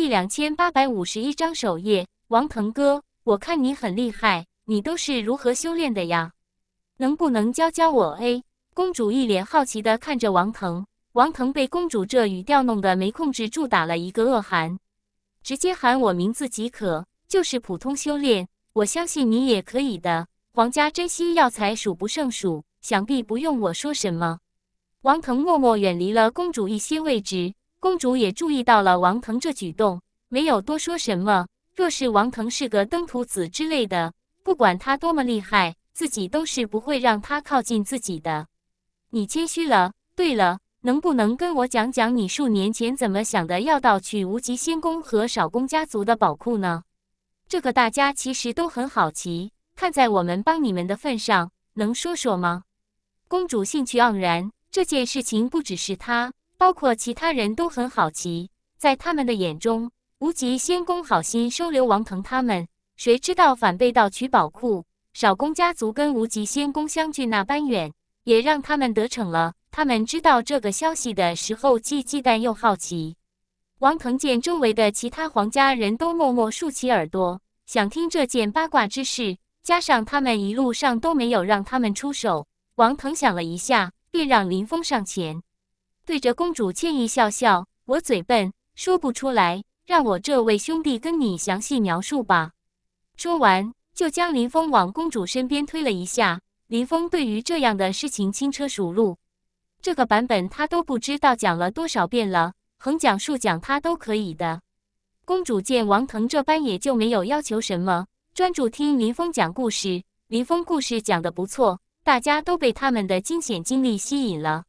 第两千八百五十一章首页，王腾哥，我看你很厉害，你都是如何修炼的呀？能不能教教我？哎，公主一脸好奇的看着王腾，王腾被公主这语调弄得没控制住，打了一个恶寒，直接喊我名字即可，就是普通修炼，我相信你也可以的。皇家珍惜药材数不胜数，想必不用我说什么。王腾默默远离了公主一些位置。公主也注意到了王腾这举动，没有多说什么。若是王腾是个登徒子之类的，不管他多么厉害，自己都是不会让他靠近自己的。你谦虚了。对了，能不能跟我讲讲你数年前怎么想的，要盗取无极仙宫和少宫家族的宝库呢？这个大家其实都很好奇。看在我们帮你们的份上，能说说吗？公主兴趣盎然。这件事情不只是他。包括其他人都很好奇，在他们的眼中，无极仙公好心收留王腾他们，谁知道反被盗取宝库。少宫家族跟无极仙公相距那般远，也让他们得逞了。他们知道这个消息的时候，既忌惮又好奇。王腾见周围的其他皇家人都默默竖起耳朵，想听这件八卦之事，加上他们一路上都没有让他们出手，王腾想了一下，便让林峰上前。对着公主歉意笑笑，我嘴笨，说不出来，让我这位兄弟跟你详细描述吧。说完，就将林峰往公主身边推了一下。林峰对于这样的事情轻车熟路，这个版本他都不知道讲了多少遍了，横讲述讲他都可以的。公主见王腾这般，也就没有要求什么，专注听林峰讲故事。林峰故事讲的不错，大家都被他们的惊险经历吸引了。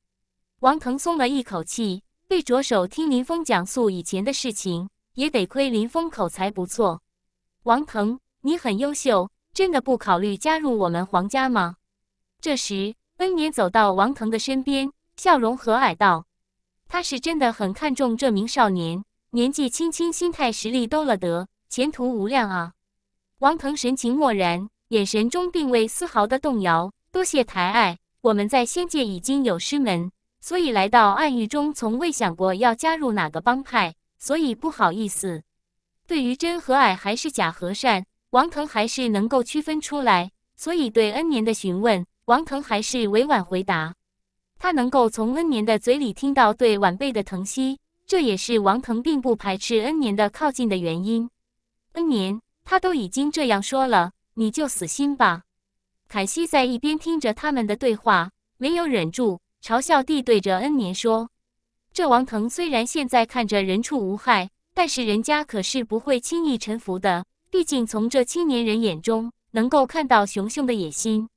王腾松了一口气，对着手听林峰讲述以前的事情。也得亏林峰口才不错。王腾，你很优秀，真的不考虑加入我们皇家吗？这时，恩年走到王腾的身边，笑容和蔼道：“他是真的很看重这名少年，年纪轻轻，心态、实力都了得，前途无量啊！”王腾神情漠然，眼神中并未丝毫的动摇。多谢抬爱，我们在仙界已经有师门。所以来到暗域中，从未想过要加入哪个帮派，所以不好意思。对于真和蔼还是假和善，王腾还是能够区分出来。所以对恩年的询问，王腾还是委婉回答。他能够从恩年的嘴里听到对晚辈的疼惜，这也是王腾并不排斥恩年的靠近的原因。恩年，他都已经这样说了，你就死心吧。凯西在一边听着他们的对话，没有忍住。嘲笑地对着恩年说：“这王腾虽然现在看着人畜无害，但是人家可是不会轻易臣服的。毕竟从这青年人眼中能够看到熊熊的野心。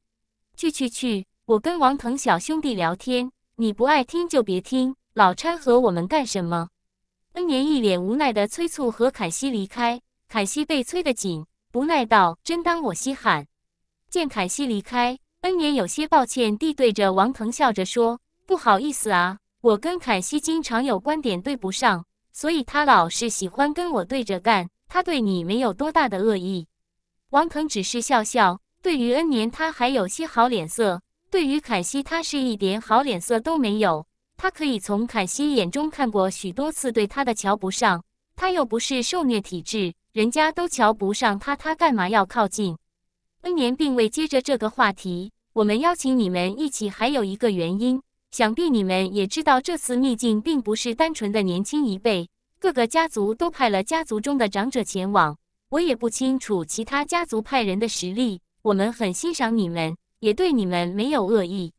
去去去，我跟王腾小兄弟聊天，你不爱听就别听。老掺和我们干什么？”恩年一脸无奈的催促何凯西离开，凯西被催得紧，不耐道：“真当我稀罕！”见凯西离开。恩年有些抱歉地对着王腾笑着说：“不好意思啊，我跟凯西经常有观点对不上，所以他老是喜欢跟我对着干。他对你没有多大的恶意。”王腾只是笑笑，对于恩年他还有些好脸色，对于凯西他是一点好脸色都没有。他可以从凯西眼中看过许多次对他的瞧不上，他又不是受虐体质，人家都瞧不上他，他干嘛要靠近？温年并未接着这个话题。我们邀请你们一起，还有一个原因，想必你们也知道。这次秘境并不是单纯的年轻一辈，各个家族都派了家族中的长者前往。我也不清楚其他家族派人的实力，我们很欣赏你们，也对你们没有恶意。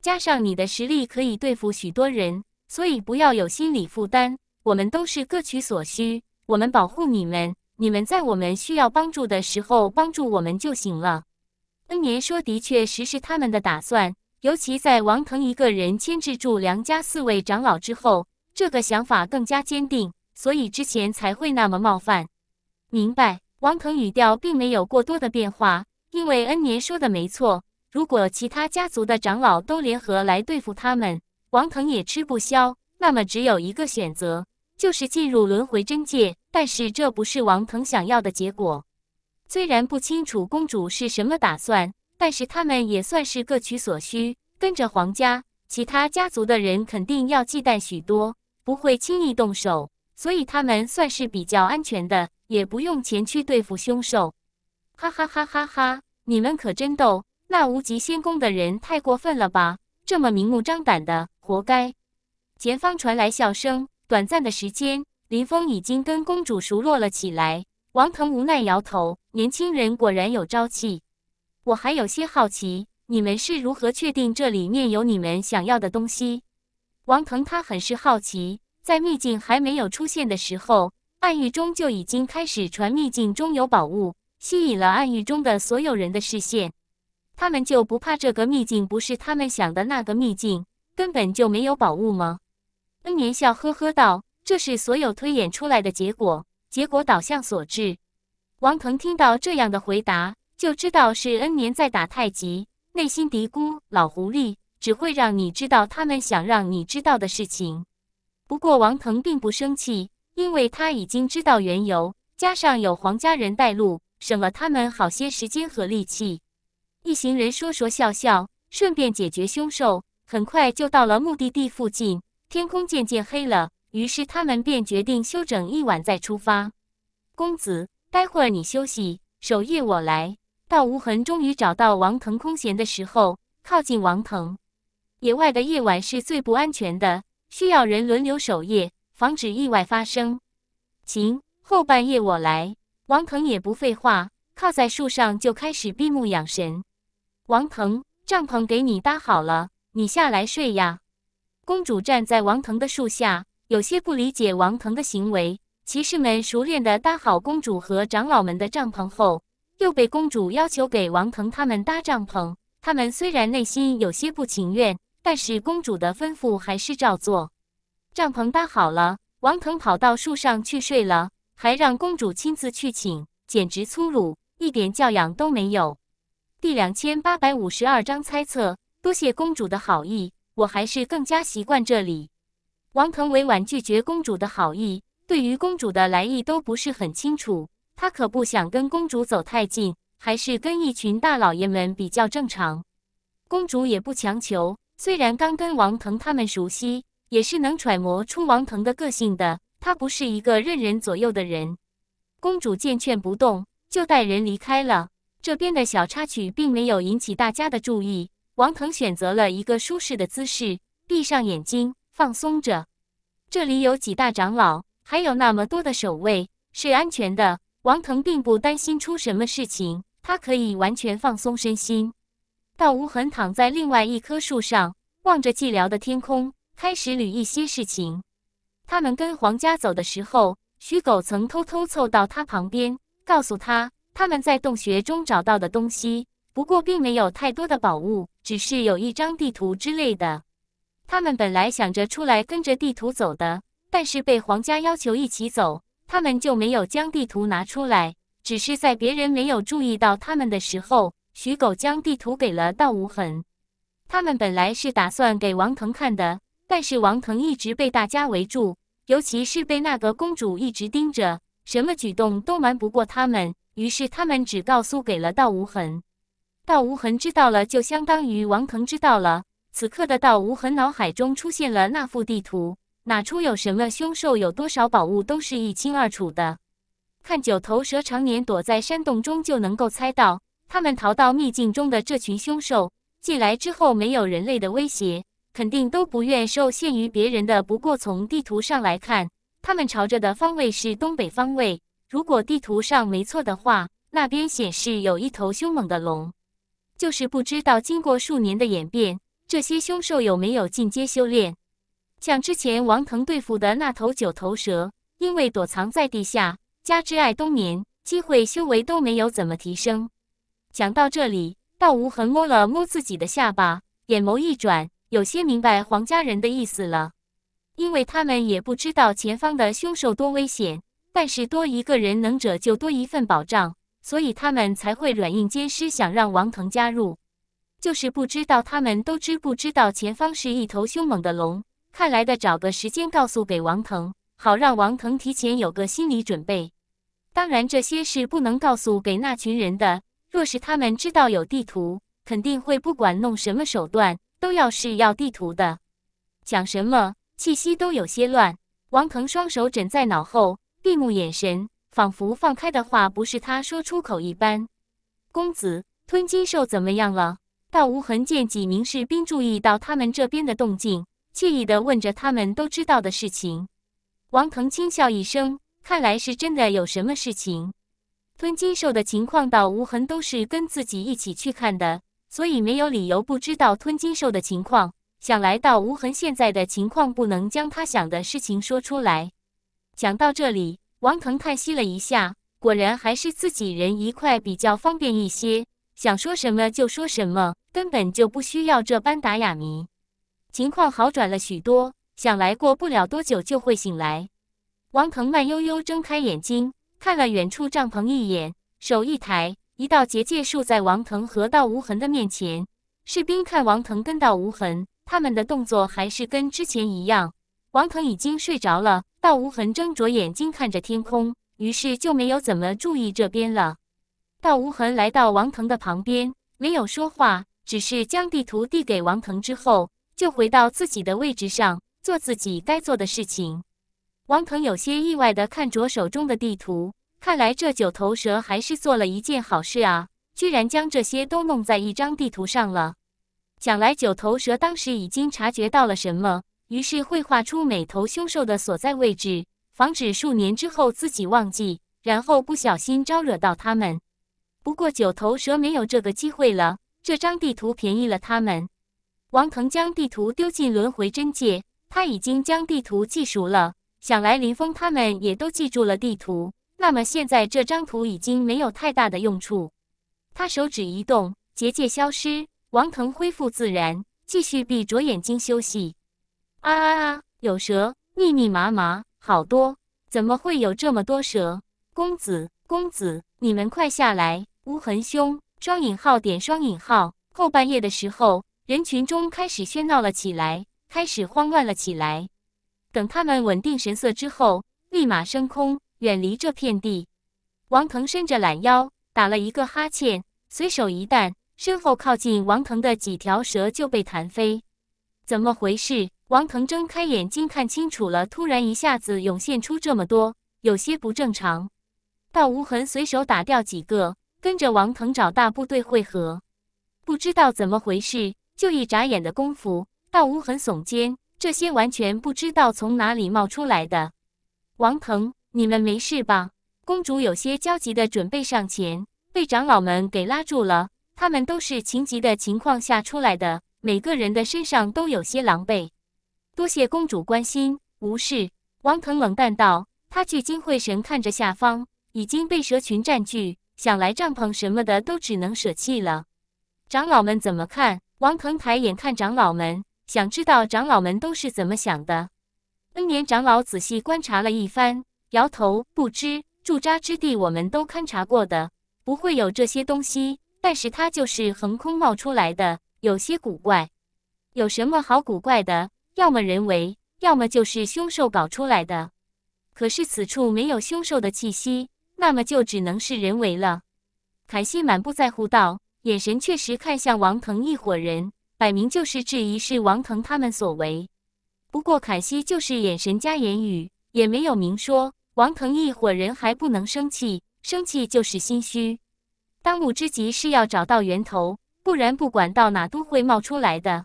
加上你的实力可以对付许多人，所以不要有心理负担。我们都是各取所需，我们保护你们。你们在我们需要帮助的时候帮助我们就行了。恩年说，的确实是他们的打算。尤其在王腾一个人牵制住梁家四位长老之后，这个想法更加坚定，所以之前才会那么冒犯。明白。王腾语调并没有过多的变化，因为恩年说的没错，如果其他家族的长老都联合来对付他们，王腾也吃不消。那么只有一个选择，就是进入轮回真界。但是这不是王腾想要的结果。虽然不清楚公主是什么打算，但是他们也算是各取所需。跟着皇家，其他家族的人肯定要忌惮许多，不会轻易动手，所以他们算是比较安全的，也不用前去对付凶兽。哈哈哈哈哈！你们可真逗，那无极仙宫的人太过分了吧？这么明目张胆的，活该！前方传来笑声，短暂的时间。林峰已经跟公主熟络了起来，王腾无奈摇头。年轻人果然有朝气。我还有些好奇，你们是如何确定这里面有你们想要的东西？王腾他很是好奇，在秘境还没有出现的时候，暗域中就已经开始传秘境中有宝物，吸引了暗域中的所有人的视线。他们就不怕这个秘境不是他们想的那个秘境，根本就没有宝物吗？恩年笑呵呵道。这是所有推演出来的结果，结果导向所致。王腾听到这样的回答，就知道是恩年在打太极，内心嘀咕：老狐狸只会让你知道他们想让你知道的事情。不过王腾并不生气，因为他已经知道缘由，加上有黄家人带路，省了他们好些时间和力气。一行人说说笑笑，顺便解决凶兽，很快就到了目的地附近。天空渐渐黑了。于是他们便决定休整一晚再出发。公子，待会儿你休息，守夜我来。到无痕终于找到王腾空闲的时候，靠近王腾。野外的夜晚是最不安全的，需要人轮流守夜，防止意外发生。行，后半夜我来。王腾也不废话，靠在树上就开始闭目养神。王腾，帐篷给你搭好了，你下来睡呀。公主站在王腾的树下。有些不理解王腾的行为，骑士们熟练地搭好公主和长老们的帐篷后，又被公主要求给王腾他们搭帐篷。他们虽然内心有些不情愿，但是公主的吩咐还是照做。帐篷搭好了，王腾跑到树上去睡了，还让公主亲自去请，简直粗鲁，一点教养都没有。第两千八百五十二章猜测，多谢公主的好意，我还是更加习惯这里。王腾委婉拒绝公主的好意，对于公主的来意都不是很清楚。他可不想跟公主走太近，还是跟一群大老爷们比较正常。公主也不强求，虽然刚跟王腾他们熟悉，也是能揣摩出王腾的个性的。他不是一个任人左右的人。公主见劝不动，就带人离开了。这边的小插曲并没有引起大家的注意。王腾选择了一个舒适的姿势，闭上眼睛。放松着，这里有几大长老，还有那么多的守卫，是安全的。王腾并不担心出什么事情，他可以完全放松身心。道无痕躺在另外一棵树上，望着寂寥的天空，开始捋一些事情。他们跟黄家走的时候，徐狗曾偷偷凑到他旁边，告诉他他们在洞穴中找到的东西，不过并没有太多的宝物，只是有一张地图之类的。他们本来想着出来跟着地图走的，但是被皇家要求一起走，他们就没有将地图拿出来，只是在别人没有注意到他们的时候，徐狗将地图给了道无痕。他们本来是打算给王腾看的，但是王腾一直被大家围住，尤其是被那个公主一直盯着，什么举动都瞒不过他们，于是他们只告诉给了道无痕。道无痕知道了，就相当于王腾知道了。此刻的道无痕脑海中出现了那幅地图，哪处有什么凶兽，有多少宝物，都是一清二楚的。看九头蛇常年躲在山洞中，就能够猜到，他们逃到秘境中的这群凶兽，进来之后没有人类的威胁，肯定都不愿受限于别人的。不过从地图上来看，他们朝着的方位是东北方位，如果地图上没错的话，那边显示有一头凶猛的龙，就是不知道经过数年的演变。这些凶兽有没有进阶修炼？像之前王腾对付的那头九头蛇，因为躲藏在地下，加之爱冬眠，机会修为都没有怎么提升。讲到这里，道无痕摸了摸自己的下巴，眼眸一转，有些明白黄家人的意思了。因为他们也不知道前方的凶兽多危险，但是多一个人能者就多一份保障，所以他们才会软硬兼施，想让王腾加入。就是不知道他们都知不知道前方是一头凶猛的龙。看来得找个时间告诉给王腾，好让王腾提前有个心理准备。当然这些是不能告诉给那群人的。若是他们知道有地图，肯定会不管弄什么手段都要是要地图的。讲什么气息都有些乱。王腾双手枕在脑后，闭目，眼神仿佛放开的话不是他说出口一般。公子，吞金兽怎么样了？道无痕见几名士兵注意到他们这边的动静，惬意的问着他们都知道的事情。王腾轻笑一声，看来是真的有什么事情。吞金兽的情况，道无痕都是跟自己一起去看的，所以没有理由不知道吞金兽的情况。想来道无痕现在的情况，不能将他想的事情说出来。想到这里，王腾叹息了一下，果然还是自己人一块比较方便一些，想说什么就说什么。根本就不需要这般打哑谜，情况好转了许多，想来过不了多久就会醒来。王腾慢悠悠睁开眼睛，看了远处帐篷一眼，手一抬，一道结界竖在王腾和道无痕的面前。士兵看王腾跟道无痕，他们的动作还是跟之前一样。王腾已经睡着了，道无痕睁着眼睛看着天空，于是就没有怎么注意这边了。道无痕来到王腾的旁边，没有说话。只是将地图递给王腾之后，就回到自己的位置上做自己该做的事情。王腾有些意外的看着手中的地图，看来这九头蛇还是做了一件好事啊，居然将这些都弄在一张地图上了。想来九头蛇当时已经察觉到了什么，于是绘画出每头凶兽的所在位置，防止数年之后自己忘记，然后不小心招惹到他们。不过九头蛇没有这个机会了。这张地图便宜了他们。王腾将地图丢进轮回真界，他已经将地图记熟了。想来林峰他们也都记住了地图，那么现在这张图已经没有太大的用处。他手指一动，结界消失，王腾恢复自然，继续闭着眼睛休息。啊啊啊！有蛇，密密麻麻，好多！怎么会有这么多蛇？公子，公子，你们快下来！乌痕兄。双引号点双引号。后半夜的时候，人群中开始喧闹了起来，开始慌乱了起来。等他们稳定神色之后，立马升空，远离这片地。王腾伸着懒腰，打了一个哈欠，随手一弹，身后靠近王腾的几条蛇就被弹飞。怎么回事？王腾睁开眼睛看清楚了，突然一下子涌现出这么多，有些不正常。道无痕随手打掉几个。跟着王腾找大部队会合，不知道怎么回事，就一眨眼的功夫，道无痕耸肩，这些完全不知道从哪里冒出来的。王腾，你们没事吧？公主有些焦急的准备上前，被长老们给拉住了。他们都是情急的情况下出来的，每个人的身上都有些狼狈。多谢公主关心，无事。王腾冷淡道，他聚精会神看着下方已经被蛇群占据。想来帐篷什么的都只能舍弃了。长老们怎么看？王腾抬眼看长老们，想知道长老们都是怎么想的。恩年长老仔细观察了一番，摇头，不知驻扎之地我们都勘察过的，不会有这些东西。但是它就是横空冒出来的，有些古怪。有什么好古怪的？要么人为，要么就是凶兽搞出来的。可是此处没有凶兽的气息。那么就只能是人为了，凯西满不在乎道，眼神确实看向王腾一伙人，摆明就是质疑是王腾他们所为。不过凯西就是眼神加言语，也没有明说。王腾一伙人还不能生气，生气就是心虚。当务之急是要找到源头，不然不管到哪都会冒出来的。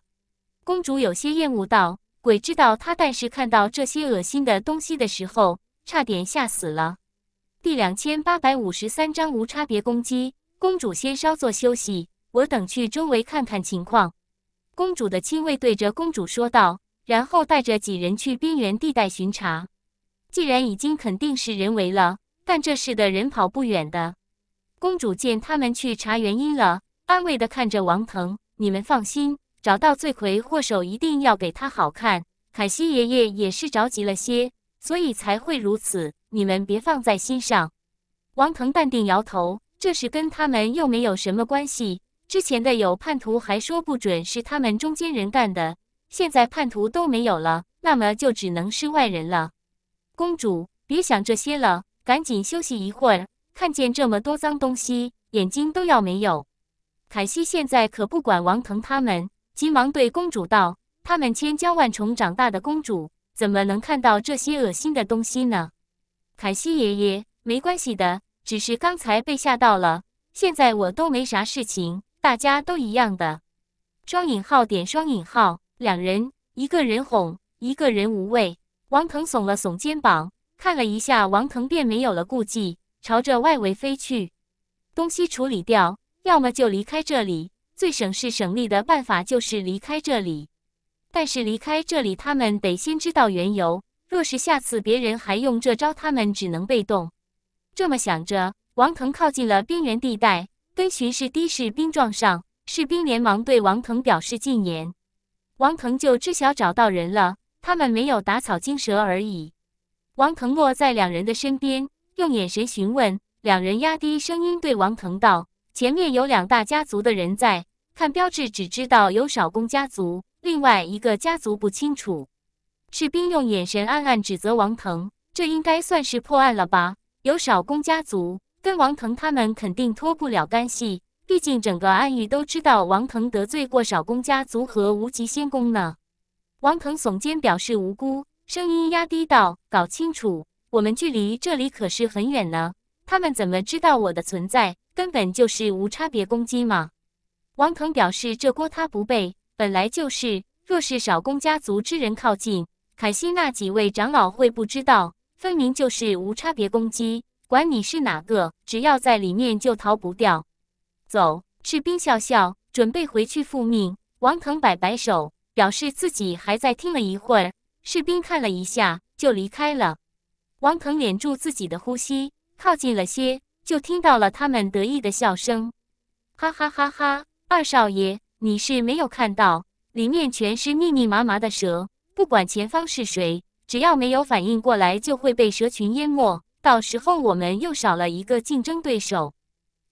公主有些厌恶道：“鬼知道他但是看到这些恶心的东西的时候，差点吓死了。”第两千八百五十三章无差别攻击。公主先稍作休息，我等去周围看看情况。公主的亲卫对着公主说道，然后带着几人去边缘地带巡查。既然已经肯定是人为了，但这事的人跑不远的。公主见他们去查原因了，安慰的看着王腾：“你们放心，找到罪魁祸首，一定要给他好看。”凯西爷爷也是着急了些，所以才会如此。你们别放在心上，王腾淡定摇头，这事跟他们又没有什么关系。之前的有叛徒，还说不准是他们中间人干的。现在叛徒都没有了，那么就只能是外人了。公主，别想这些了，赶紧休息一会儿。看见这么多脏东西，眼睛都要没有。凯西现在可不管王腾他们，急忙对公主道：“他们千娇万宠长大的公主，怎么能看到这些恶心的东西呢？”凯西爷爷，没关系的，只是刚才被吓到了，现在我都没啥事情，大家都一样的。双引号点双引号，两人一个人哄，一个人无畏。王腾耸了耸肩膀，看了一下王腾，便没有了顾忌，朝着外围飞去。东西处理掉，要么就离开这里，最省事省力的办法就是离开这里。但是离开这里，他们得先知道缘由。若是下次别人还用这招，他们只能被动。这么想着，王腾靠近了边缘地带，跟巡视的士兵撞上，士兵连忙对王腾表示禁言。王腾就知晓找到人了，他们没有打草惊蛇而已。王腾落在两人的身边，用眼神询问两人，压低声音对王腾道：“前面有两大家族的人在，看标志只知道有少公家族，另外一个家族不清楚。”士兵用眼神暗暗指责王腾，这应该算是破案了吧？有少公家族跟王腾他们肯定脱不了干系，毕竟整个暗域都知道王腾得罪过少公家族和无极仙宫呢。王腾耸肩表示无辜，声音压低道：“搞清楚，我们距离这里可是很远呢，他们怎么知道我的存在？根本就是无差别攻击嘛。”王腾表示这锅他不背，本来就是，若是少公家族之人靠近。凯西那几位长老会不知道，分明就是无差别攻击，管你是哪个，只要在里面就逃不掉。走，士兵笑笑，准备回去复命。王腾摆摆手，表示自己还在听了一会儿。士兵看了一下，就离开了。王腾敛住自己的呼吸，靠近了些，就听到了他们得意的笑声：哈哈哈哈！二少爷，你是没有看到，里面全是密密麻麻的蛇。不管前方是谁，只要没有反应过来，就会被蛇群淹没。到时候我们又少了一个竞争对手。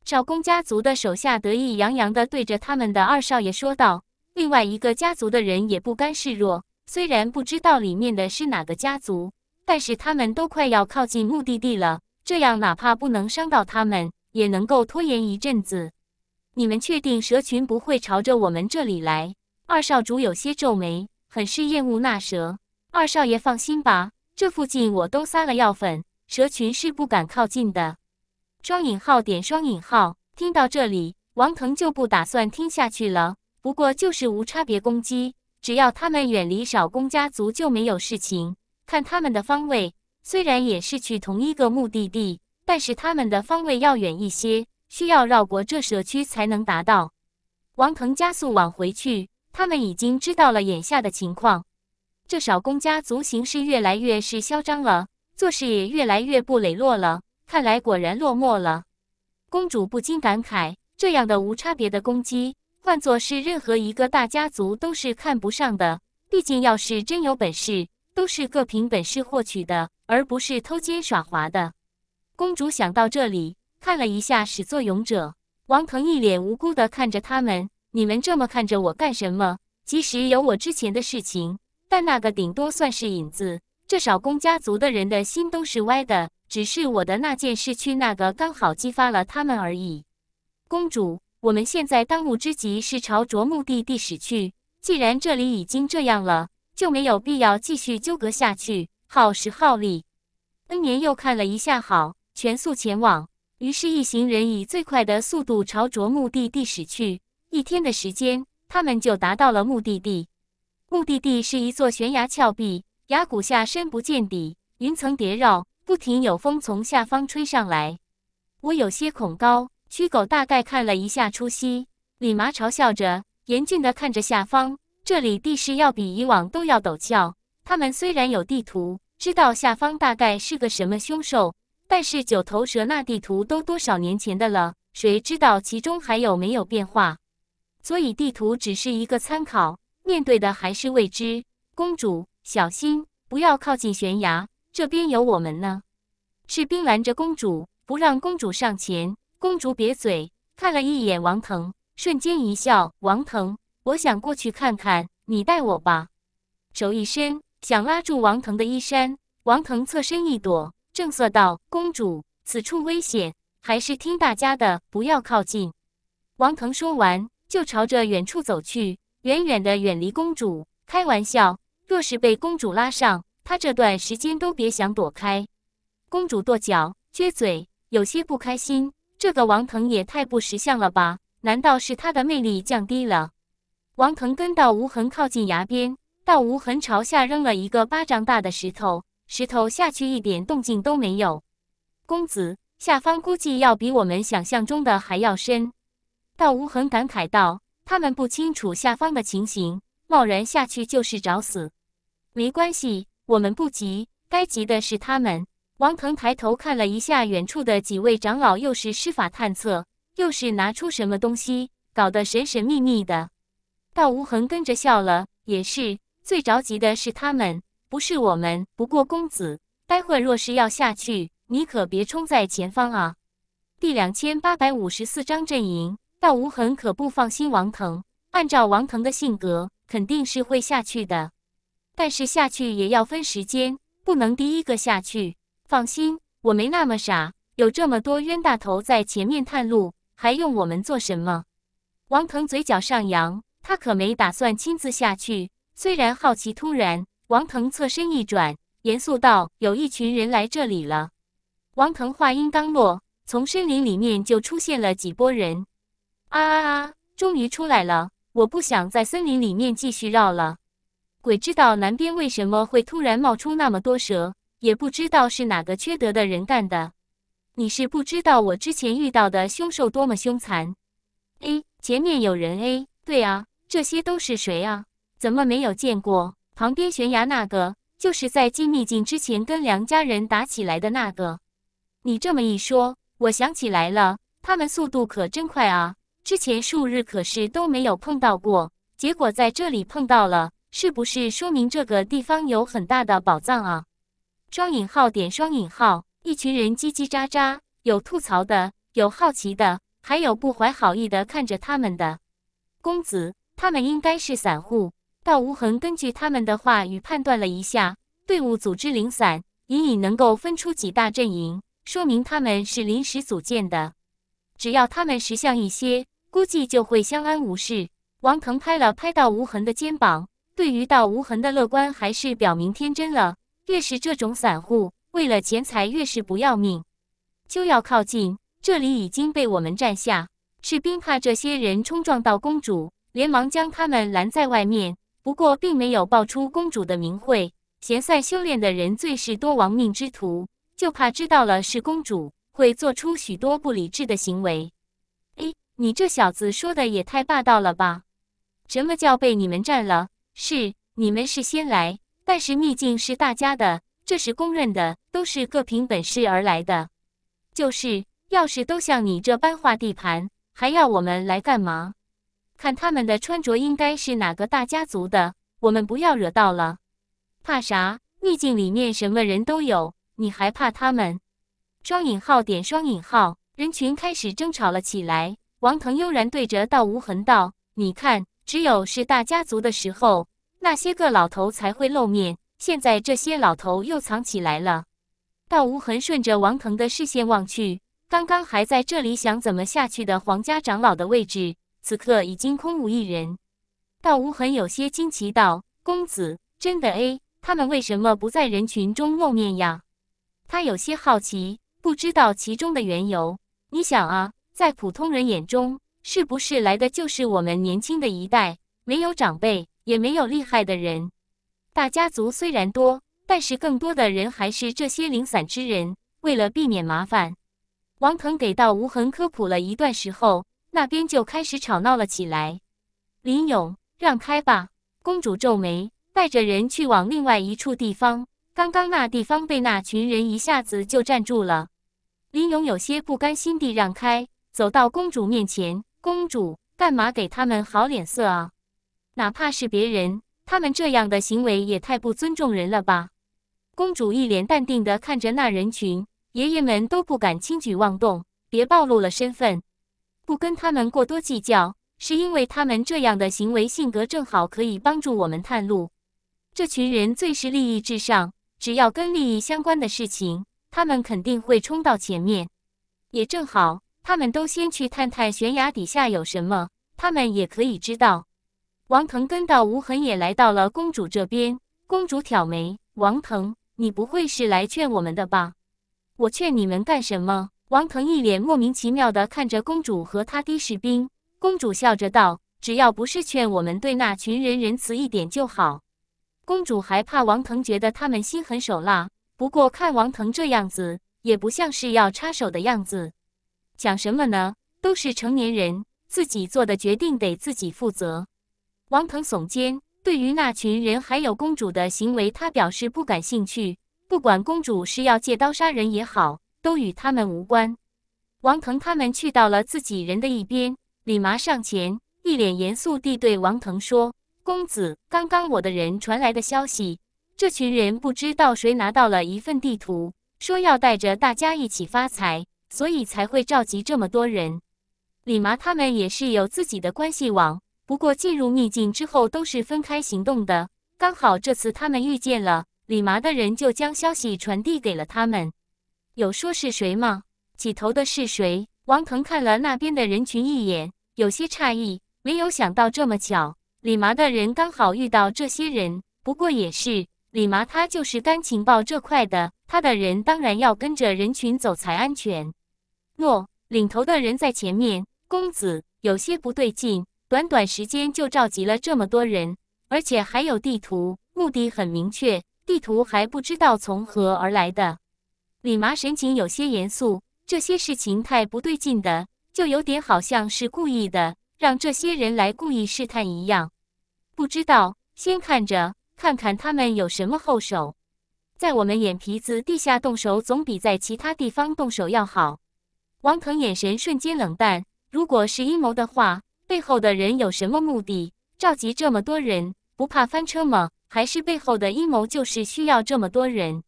赵公家族的手下得意洋洋地对着他们的二少爷说道。另外一个家族的人也不甘示弱，虽然不知道里面的是哪个家族，但是他们都快要靠近目的地了。这样哪怕不能伤到他们，也能够拖延一阵子。你们确定蛇群不会朝着我们这里来？二少主有些皱眉。很是厌恶那蛇。二少爷放心吧，这附近我都撒了药粉，蛇群是不敢靠近的。双引号点双引号。听到这里，王腾就不打算听下去了。不过就是无差别攻击，只要他们远离少公家族就没有事情。看他们的方位，虽然也是去同一个目的地，但是他们的方位要远一些，需要绕过这社区才能达到。王腾加速往回去。他们已经知道了眼下的情况，这少公家族形势越来越是嚣张了，做事也越来越不磊落了。看来果然落寞了。公主不禁感慨：这样的无差别的攻击，换作是任何一个大家族都是看不上的。毕竟，要是真有本事，都是各凭本事获取的，而不是偷奸耍滑的。公主想到这里，看了一下始作俑者王腾，一脸无辜地看着他们。你们这么看着我干什么？即使有我之前的事情，但那个顶多算是引子。这少公家族的人的心都是歪的，只是我的那件事去那个刚好激发了他们而已。公主，我们现在当务之急是朝着目的地驶去。既然这里已经这样了，就没有必要继续纠葛下去，耗时耗力。恩年又看了一下，好，全速前往。于是，一行人以最快的速度朝着目的地驶去。一天的时间，他们就达到了目的地。目的地是一座悬崖峭壁，崖谷下深不见底，云层叠绕，不停有风从下方吹上来。我有些恐高，驱狗大概看了一下出息，李麻嘲笑着，严峻的看着下方。这里地势要比以往都要陡峭。他们虽然有地图，知道下方大概是个什么凶兽，但是九头蛇那地图都多少年前的了，谁知道其中还有没有变化？所以地图只是一个参考，面对的还是未知。公主，小心，不要靠近悬崖，这边有我们呢。士兵拦着公主，不让公主上前。公主瘪嘴，看了一眼王腾，瞬间一笑。王腾，我想过去看看，你带我吧。手一伸，想拉住王腾的衣衫，王腾侧身一躲，正色道：“公主，此处危险，还是听大家的，不要靠近。”王腾说完。就朝着远处走去，远远的远离公主。开玩笑，若是被公主拉上，她这段时间都别想躲开。公主跺脚撅嘴，有些不开心。这个王腾也太不识相了吧？难道是他的魅力降低了？王腾跟到无痕靠近崖边，到无痕朝下扔了一个巴掌大的石头，石头下去一点动静都没有。公子，下方估计要比我们想象中的还要深。道无痕感慨道：“他们不清楚下方的情形，贸然下去就是找死。没关系，我们不急，该急的是他们。”王腾抬头看了一下远处的几位长老，又是施法探测，又是拿出什么东西，搞得神神秘秘的。道无痕跟着笑了：“也是，最着急的是他们，不是我们。不过公子，待会若是要下去，你可别冲在前方啊。”第两千八百五十四章阵营。赵无痕可不放心王腾，按照王腾的性格，肯定是会下去的。但是下去也要分时间，不能第一个下去。放心，我没那么傻，有这么多冤大头在前面探路，还用我们做什么？王腾嘴角上扬，他可没打算亲自下去。虽然好奇，突然，王腾侧身一转，严肃道：“有一群人来这里了。”王腾话音刚落，从森林里面就出现了几波人。啊啊啊！终于出来了！我不想在森林里面继续绕了。鬼知道南边为什么会突然冒出那么多蛇，也不知道是哪个缺德的人干的。你是不知道我之前遇到的凶兽多么凶残。A，前面有人。A，对啊，这些都是谁啊？怎么没有见过？旁边悬崖那个，就是在进秘境之前跟梁家人打起来的那个。你这么一说，我想起来了，他们速度可真快啊！之前数日可是都没有碰到过，结果在这里碰到了，是不是说明这个地方有很大的宝藏啊？双引号点双引号，一群人叽叽喳喳，有吐槽的，有好奇的，还有不怀好意的看着他们的公子。他们应该是散户。道无痕根据他们的话语判断了一下，队伍组织零散，隐隐能够分出几大阵营，说明他们是临时组建的。只要他们识相一些。估计就会相安无事。王腾拍了拍到无痕的肩膀，对于到无痕的乐观还是表明天真了。越是这种散户，为了钱财越是不要命，就要靠近。这里已经被我们占下，士兵怕这些人冲撞到公主，连忙将他们拦在外面。不过并没有爆出公主的名讳。闲散修炼的人最是多亡命之徒，就怕知道了是公主，会做出许多不理智的行为。你这小子说的也太霸道了吧？什么叫被你们占了？是你们是先来，但是秘境是大家的，这是公认的，都是各凭本事而来的。就是，要是都像你这般划地盘，还要我们来干嘛？看他们的穿着，应该是哪个大家族的，我们不要惹到了。怕啥？秘境里面什么人都有，你还怕他们？双引号点双引号，人群开始争吵了起来。王腾悠然对着道无痕道：“你看，只有是大家族的时候，那些个老头才会露面。现在这些老头又藏起来了。”道无痕顺着王腾的视线望去，刚刚还在这里想怎么下去的皇家长老的位置，此刻已经空无一人。道无痕有些惊奇道：“公子，真的？诶，他们为什么不在人群中露面呀？”他有些好奇，不知道其中的缘由。你想啊。在普通人眼中，是不是来的就是我们年轻的一代？没有长辈，也没有厉害的人。大家族虽然多，但是更多的人还是这些零散之人。为了避免麻烦，王腾给到无痕科普了一段时候，那边就开始吵闹了起来。林勇，让开吧！公主皱眉，带着人去往另外一处地方。刚刚那地方被那群人一下子就占住了。林勇有些不甘心地让开。走到公主面前，公主，干嘛给他们好脸色啊？哪怕是别人，他们这样的行为也太不尊重人了吧？公主一脸淡定地看着那人群，爷爷们都不敢轻举妄动，别暴露了身份。不跟他们过多计较，是因为他们这样的行为性格正好可以帮助我们探路。这群人最是利益至上，只要跟利益相关的事情，他们肯定会冲到前面，也正好。他们都先去探探悬崖底下有什么，他们也可以知道。王腾跟到无痕也来到了公主这边。公主挑眉：“王腾，你不会是来劝我们的吧？”“我劝你们干什么？”王腾一脸莫名其妙的看着公主和她的士兵。公主笑着道：“只要不是劝我们对那群人仁慈一点就好。”公主还怕王腾觉得他们心狠手辣，不过看王腾这样子，也不像是要插手的样子。想什么呢？都是成年人自己做的决定，得自己负责。王腾耸肩，对于那群人还有公主的行为，他表示不感兴趣。不管公主是要借刀杀人也好，都与他们无关。王腾他们去到了自己人的一边，李麻上前，一脸严肃地对王腾说：“公子，刚刚我的人传来的消息，这群人不知道谁拿到了一份地图，说要带着大家一起发财。”所以才会召集这么多人。李麻他们也是有自己的关系网，不过进入秘境之后都是分开行动的。刚好这次他们遇见了李麻的人，就将消息传递给了他们。有说是谁吗？起头的是谁？王腾看了那边的人群一眼，有些诧异，没有想到这么巧，李麻的人刚好遇到这些人。不过也是，李麻他就是干情报这块的，他的人当然要跟着人群走才安全。诺，领头的人在前面。公子有些不对劲，短短时间就召集了这么多人，而且还有地图，目的很明确。地图还不知道从何而来的。李麻神情有些严肃，这些事情太不对劲的，就有点好像是故意的，让这些人来故意试探一样。不知道，先看着，看看他们有什么后手。在我们眼皮子地下动手，总比在其他地方动手要好。王腾眼神瞬间冷淡。如果是阴谋的话，背后的人有什么目的？召集这么多人，不怕翻车吗？还是背后的阴谋就是需要这么多人？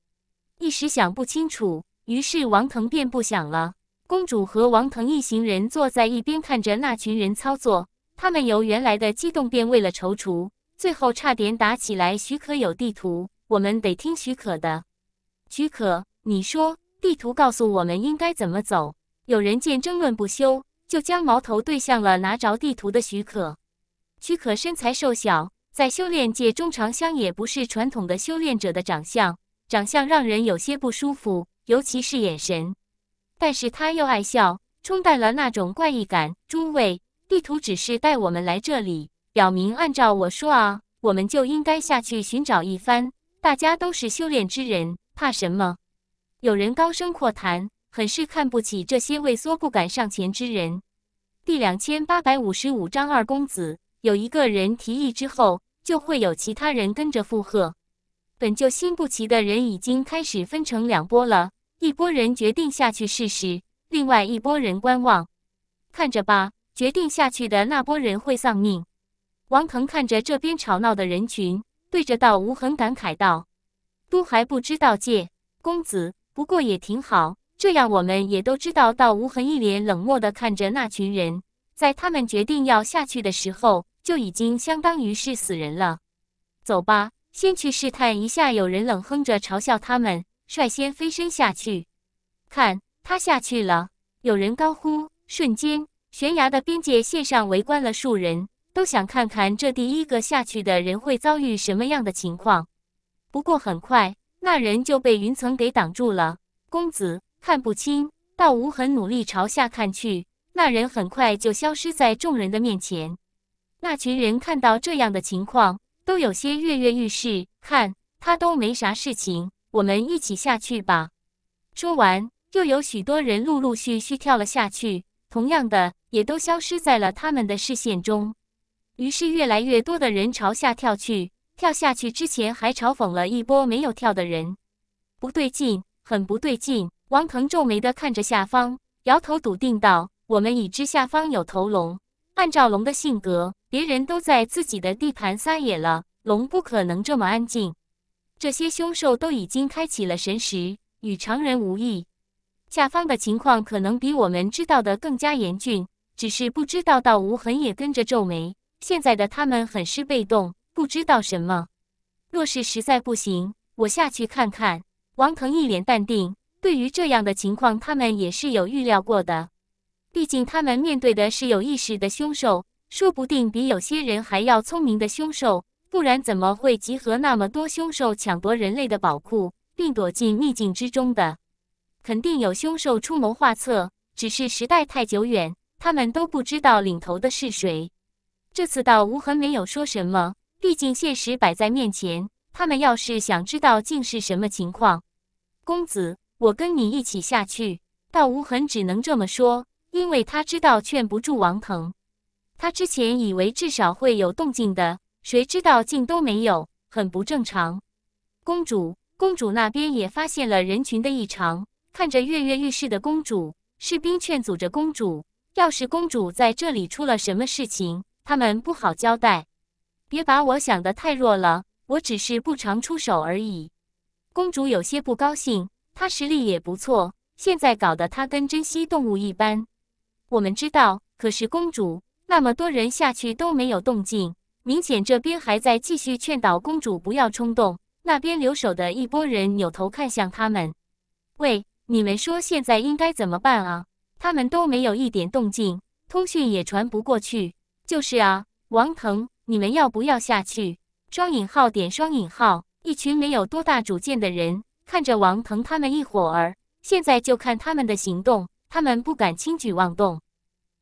一时想不清楚，于是王腾便不想了。公主和王腾一行人坐在一边，看着那群人操作。他们由原来的激动变为了踌躇，最后差点打起来。许可有地图，我们得听许可的。许可，你说地图告诉我们应该怎么走？有人见争论不休，就将矛头对向了拿着地图的许可。许可身材瘦小，在修炼界中长相也不是传统的修炼者的长相，长相让人有些不舒服，尤其是眼神。但是他又爱笑，冲淡了那种怪异感。诸位，地图只是带我们来这里，表明按照我说啊，我们就应该下去寻找一番。大家都是修炼之人，怕什么？有人高声阔谈。很是看不起这些畏缩不敢上前之人。第两千八百五十五章二公子有一个人提议之后，就会有其他人跟着附和。本就心不齐的人已经开始分成两波了，一波人决定下去试试，另外一波人观望。看着吧，决定下去的那波人会丧命。王腾看着这边吵闹的人群，对着道无痕感慨道：“都还不知道界公子，不过也挺好。”这样，我们也都知道。道无痕一脸冷漠地看着那群人，在他们决定要下去的时候，就已经相当于是死人了。走吧，先去试探一下。有人冷哼着嘲笑他们，率先飞身下去。看他下去了，有人高呼。瞬间，悬崖的边界线上围观了数人，都想看看这第一个下去的人会遭遇什么样的情况。不过很快，那人就被云层给挡住了。公子。看不清，道无痕努力朝下看去，那人很快就消失在众人的面前。那群人看到这样的情况，都有些跃跃欲试。看，他都没啥事情，我们一起下去吧。说完，又有许多人陆陆续续跳了下去，同样的，也都消失在了他们的视线中。于是，越来越多的人朝下跳去，跳下去之前还嘲讽了一波没有跳的人。不对劲，很不对劲。王腾皱眉地看着下方，摇头笃定道：“我们已知下方有头龙，按照龙的性格，别人都在自己的地盘撒野了，龙不可能这么安静。这些凶兽都已经开启了神识，与常人无异。下方的情况可能比我们知道的更加严峻，只是不知道。”道无痕也跟着皱眉，现在的他们很是被动，不知道什么。若是实在不行，我下去看看。王腾一脸淡定。对于这样的情况，他们也是有预料过的。毕竟他们面对的是有意识的凶兽，说不定比有些人还要聪明的凶兽，不然怎么会集合那么多凶兽抢夺人类的宝库，并躲进秘境之中的？肯定有凶兽出谋划策，只是时代太久远，他们都不知道领头的是谁。这次到无痕没有说什么，毕竟现实摆在面前，他们要是想知道竟是什么情况，公子。我跟你一起下去。道无痕只能这么说，因为他知道劝不住王腾。他之前以为至少会有动静的，谁知道竟都没有，很不正常。公主，公主那边也发现了人群的异常。看着跃跃欲试的公主，士兵劝阻着公主：“要是公主在这里出了什么事情，他们不好交代。”别把我想得太弱了，我只是不常出手而已。公主有些不高兴。他实力也不错，现在搞得他跟珍稀动物一般。我们知道，可是公主那么多人下去都没有动静，明显这边还在继续劝导公主不要冲动。那边留守的一波人扭头看向他们：“喂，你们说现在应该怎么办啊？他们都没有一点动静，通讯也传不过去。”就是啊，王腾，你们要不要下去？双引号点双引号，一群没有多大主见的人。看着王腾他们一伙儿，现在就看他们的行动。他们不敢轻举妄动。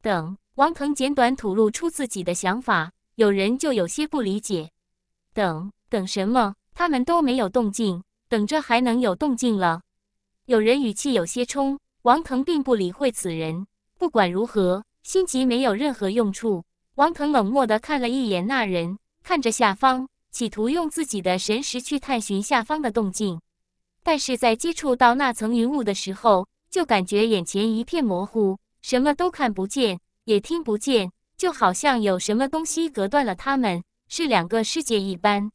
等王腾简短吐露出自己的想法，有人就有些不理解。等等什么？他们都没有动静，等着还能有动静了？有人语气有些冲。王腾并不理会此人。不管如何，心急没有任何用处。王腾冷漠地看了一眼那人，看着下方，企图用自己的神识去探寻下方的动静。但是在接触到那层云雾的时候，就感觉眼前一片模糊，什么都看不见，也听不见，就好像有什么东西隔断了，他们是两个世界一般。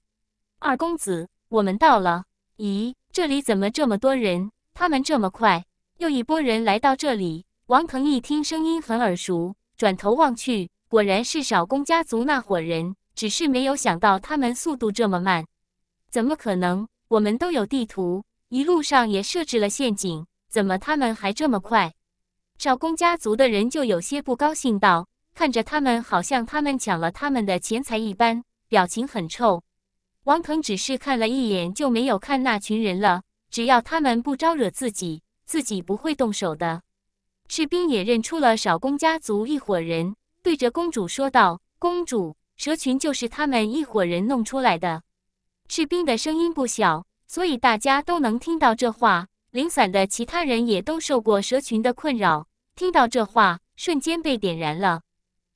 二公子，我们到了。咦，这里怎么这么多人？他们这么快，又一波人来到这里。王腾一听声音很耳熟，转头望去，果然是少公家族那伙人。只是没有想到他们速度这么慢，怎么可能？我们都有地图。一路上也设置了陷阱，怎么他们还这么快？少公家族的人就有些不高兴道：“看着他们，好像他们抢了他们的钱财一般，表情很臭。”王腾只是看了一眼，就没有看那群人了。只要他们不招惹自己，自己不会动手的。士兵也认出了少公家族一伙人，对着公主说道：“公主，蛇群就是他们一伙人弄出来的。”士兵的声音不小。所以大家都能听到这话，零散的其他人也都受过蛇群的困扰。听到这话，瞬间被点燃了。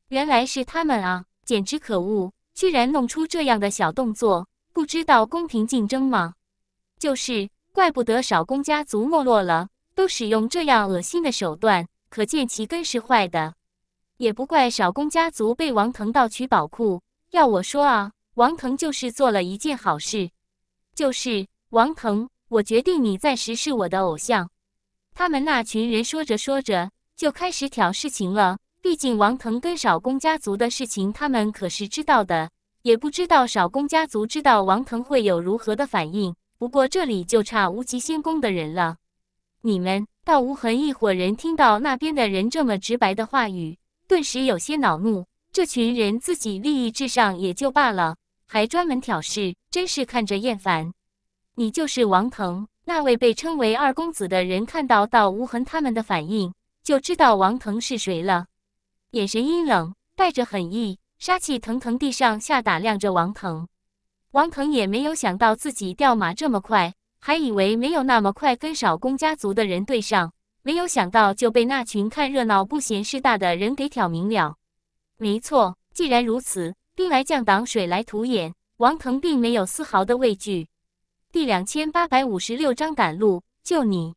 原来是他们啊！简直可恶，居然弄出这样的小动作，不知道公平竞争吗？就是，怪不得少公家族没落了，都使用这样恶心的手段，可见其根是坏的。也不怪少公家族被王腾盗取宝库，要我说啊，王腾就是做了一件好事，就是。王腾，我决定你暂时是我的偶像。他们那群人说着说着就开始挑事情了。毕竟王腾跟少公家族的事情，他们可是知道的。也不知道少公家族知道王腾会有如何的反应。不过这里就差无极仙宫的人了。你们道无痕一伙人听到那边的人这么直白的话语，顿时有些恼怒。这群人自己利益至上也就罢了，还专门挑事，真是看着厌烦。你就是王腾，那位被称为二公子的人，看到道无痕他们的反应，就知道王腾是谁了。眼神阴冷，带着狠意，杀气腾腾地上下打量着王腾。王腾也没有想到自己掉马这么快，还以为没有那么快跟少公家族的人对上，没有想到就被那群看热闹不嫌事大的人给挑明了。没错，既然如此，兵来将挡，水来土掩。王腾并没有丝毫的畏惧。第两千八百五十六章赶路。就你，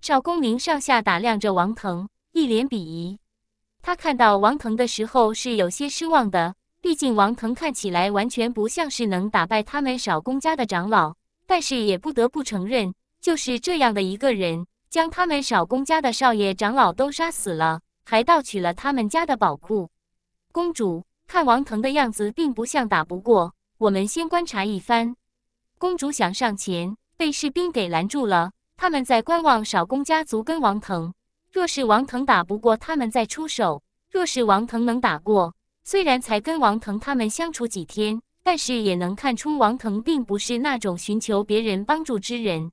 少公明上下打量着王腾，一脸鄙夷。他看到王腾的时候是有些失望的，毕竟王腾看起来完全不像是能打败他们少公家的长老。但是也不得不承认，就是这样的一个人，将他们少公家的少爷、长老都杀死了，还盗取了他们家的宝库。公主，看王腾的样子，并不像打不过，我们先观察一番。公主想上前，被士兵给拦住了。他们在观望少公家族跟王腾。若是王腾打不过，他们再出手；若是王腾能打过，虽然才跟王腾他们相处几天，但是也能看出王腾并不是那种寻求别人帮助之人。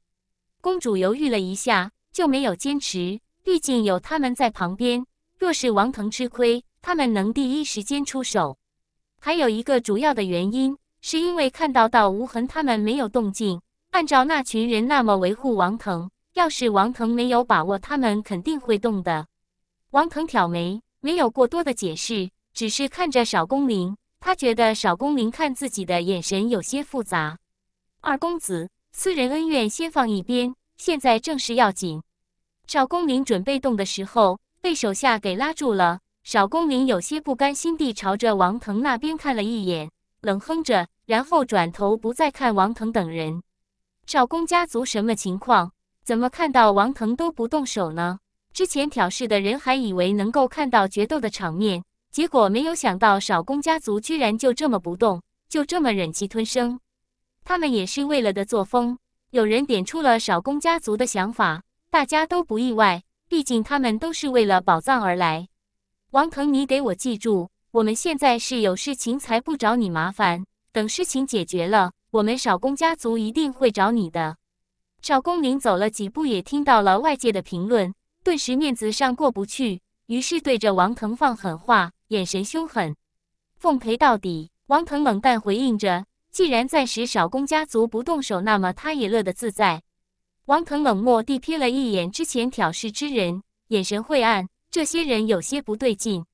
公主犹豫了一下，就没有坚持。毕竟有他们在旁边，若是王腾吃亏，他们能第一时间出手。还有一个主要的原因。是因为看到到无痕他们没有动静，按照那群人那么维护王腾，要是王腾没有把握，他们肯定会动的。王腾挑眉，没有过多的解释，只是看着少公林，他觉得少公林看自己的眼神有些复杂。二公子，私人恩怨先放一边，现在正事要紧。少公林准备动的时候，被手下给拉住了。少公林有些不甘心地朝着王腾那边看了一眼。冷哼着，然后转头不再看王腾等人。少公家族什么情况？怎么看到王腾都不动手呢？之前挑事的人还以为能够看到决斗的场面，结果没有想到少公家族居然就这么不动，就这么忍气吞声。他们也是为了的作风。有人点出了少公家族的想法，大家都不意外，毕竟他们都是为了宝藏而来。王腾，你给我记住。我们现在是有事情才不找你麻烦，等事情解决了，我们少公家族一定会找你的。少公林走了几步，也听到了外界的评论，顿时面子上过不去，于是对着王腾放狠话，眼神凶狠，奉陪到底。王腾冷淡回应着，既然暂时少公家族不动手，那么他也乐得自在。王腾冷漠地瞥了一眼之前挑事之人，眼神晦暗，这些人有些不对劲。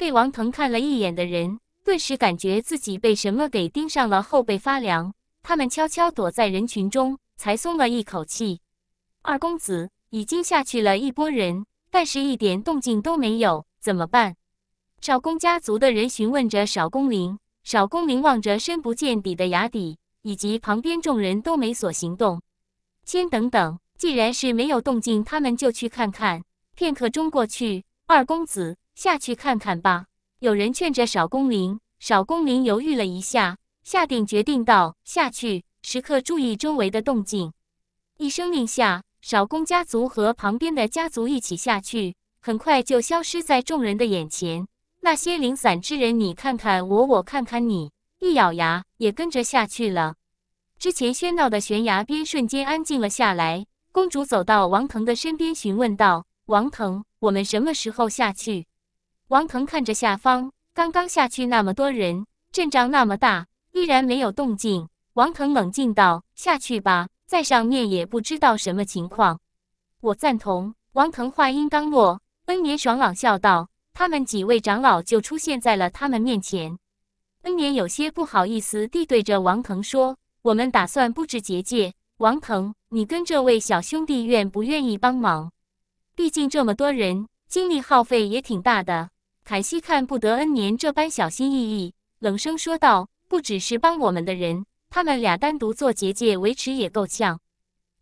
被王腾看了一眼的人，顿时感觉自己被什么给盯上了，后背发凉。他们悄悄躲在人群中，才松了一口气。二公子已经下去了一波人，但是一点动静都没有，怎么办？少公家族的人询问着少公林。少公林望着深不见底的崖底，以及旁边众人都没所行动，先等等。既然是没有动静，他们就去看看。片刻中过去，二公子。下去看看吧。有人劝着少公林，少公林犹豫了一下，下定决定道：“下去，时刻注意周围的动静。”一声令下，少公家族和旁边的家族一起下去，很快就消失在众人的眼前。那些零散之人，你看看我，我看看你，一咬牙也跟着下去了。之前喧闹的悬崖边瞬间安静了下来。公主走到王腾的身边，询问道：“王腾，我们什么时候下去？”王腾看着下方，刚刚下去那么多人，阵仗那么大，依然没有动静。王腾冷静道：“下去吧，在上面也不知道什么情况。”我赞同。王腾话音刚落，温年爽朗笑道：“他们几位长老就出现在了他们面前。”温年有些不好意思地对着王腾说：“我们打算布置结界，王腾，你跟这位小兄弟愿不愿意帮忙？毕竟这么多人，精力耗费也挺大的。”凯西看不得恩年这般小心翼翼，冷声说道：“不只是帮我们的人，他们俩单独做结界维持也够呛。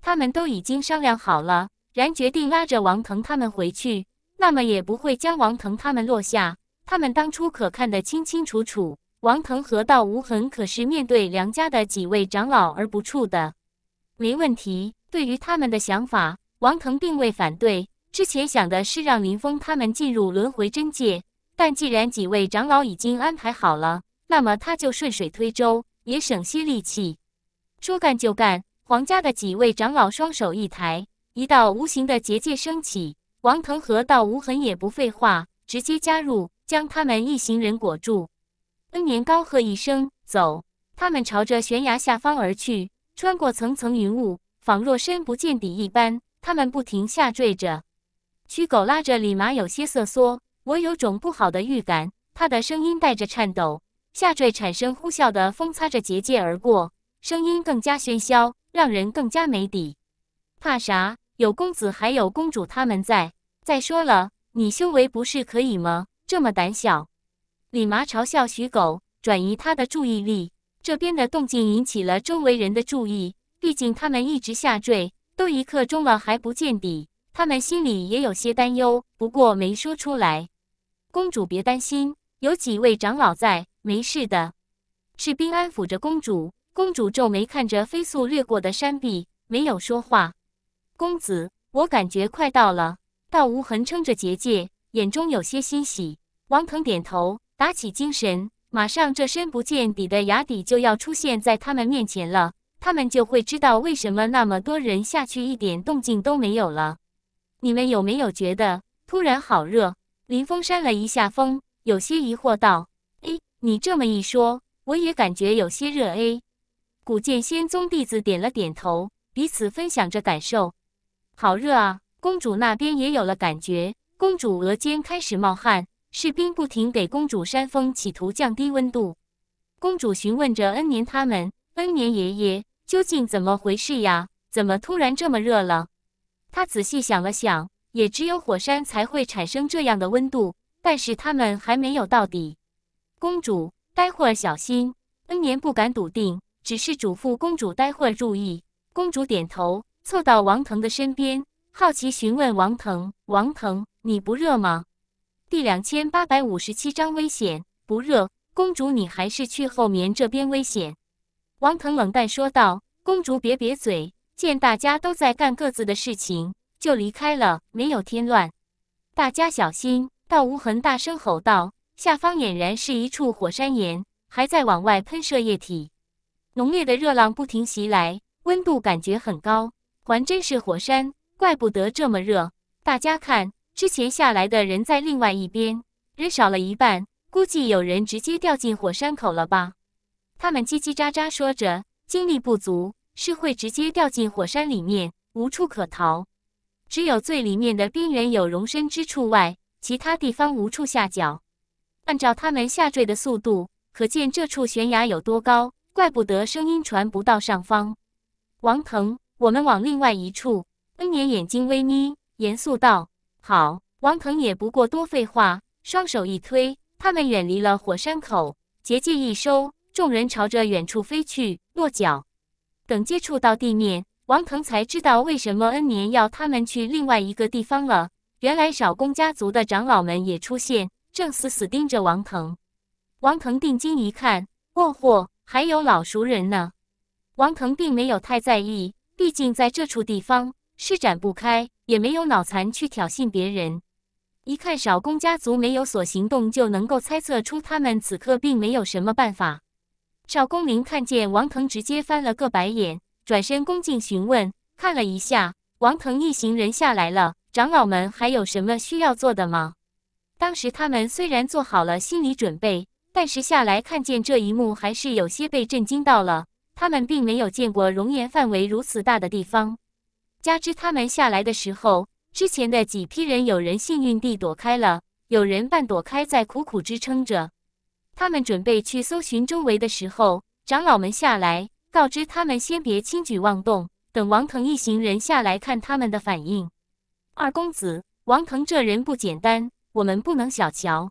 他们都已经商量好了，然决定拉着王腾他们回去，那么也不会将王腾他们落下。他们当初可看得清清楚楚，王腾和道无痕可是面对梁家的几位长老而不怵的。没问题，对于他们的想法，王腾并未反对。之前想的是让林峰他们进入轮回真界。”但既然几位长老已经安排好了，那么他就顺水推舟，也省些力气。说干就干，皇家的几位长老双手一抬，一道无形的结界升起。王腾和道无痕也不废话，直接加入，将他们一行人裹住。恩年高喝一声：“走！”他们朝着悬崖下方而去，穿过层层云雾，仿若深不见底一般。他们不停下坠着，驱狗拉着李麻有些瑟缩。我有种不好的预感，他的声音带着颤抖，下坠，产生呼啸的风擦着结界而过，声音更加喧嚣，让人更加没底。怕啥？有公子，还有公主他们在。再说了，你修为不是可以吗？这么胆小！李麻嘲笑徐狗，转移他的注意力。这边的动静引起了周围人的注意，毕竟他们一直下坠，都一刻钟了还不见底，他们心里也有些担忧，不过没说出来。公主，别担心，有几位长老在，没事的。赤兵安抚着公主，公主皱眉看着飞速掠过的山壁，没有说话。公子，我感觉快到了。道无痕撑着结界，眼中有些欣喜。王腾点头，打起精神，马上这深不见底的崖底就要出现在他们面前了，他们就会知道为什么那么多人下去一点动静都没有了。你们有没有觉得突然好热？林峰扇了一下风，有些疑惑道：“哎，你这么一说，我也感觉有些热。”哎，古剑仙宗弟子点了点头，彼此分享着感受。好热啊！公主那边也有了感觉，公主额间开始冒汗，士兵不停给公主扇风，企图降低温度。公主询问着恩年他们：“恩年爷爷，究竟怎么回事呀？怎么突然这么热了？”她仔细想了想。也只有火山才会产生这样的温度，但是他们还没有到底。公主，待会小心。恩年不敢笃定，只是嘱咐公主待会注意。公主点头，凑到王腾的身边，好奇询问王腾：“王腾，你不热吗？”第两千八百五十七章危险。不热。公主，你还是去后面这边危险。王腾冷淡说道：“公主，别瘪嘴。”见大家都在干各自的事情。就离开了，没有添乱。大家小心！道无痕大声吼道：“下方俨然是一处火山岩，还在往外喷射液体，浓烈的热浪不停袭来，温度感觉很高。还真是火山，怪不得这么热。大家看，之前下来的人在另外一边，人少了一半，估计有人直接掉进火山口了吧？”他们叽叽喳喳说着，精力不足是会直接掉进火山里面，无处可逃。只有最里面的边缘有容身之处外，其他地方无处下脚。按照他们下坠的速度，可见这处悬崖有多高，怪不得声音传不到上方。王腾，我们往另外一处。恩年眼睛微眯，严肃道：“好。”王腾也不过多废话，双手一推，他们远离了火山口，结界一收，众人朝着远处飞去落脚。等接触到地面。王腾才知道为什么恩年要他们去另外一个地方了。原来少公家族的长老们也出现，正死死盯着王腾。王腾定睛一看，哦豁，还有老熟人呢。王腾并没有太在意，毕竟在这处地方施展不开，也没有脑残去挑衅别人。一看少公家族没有所行动，就能够猜测出他们此刻并没有什么办法。少公林看见王腾，直接翻了个白眼。转身恭敬询问，看了一下，王腾一行人下来了。长老们还有什么需要做的吗？当时他们虽然做好了心理准备，但是下来看见这一幕，还是有些被震惊到了。他们并没有见过熔岩范围如此大的地方，加之他们下来的时候，之前的几批人有人幸运地躲开了，有人半躲开在苦苦支撑着。他们准备去搜寻周围的时候，长老们下来。告知他们先别轻举妄动，等王腾一行人下来看他们的反应。二公子，王腾这人不简单，我们不能小瞧。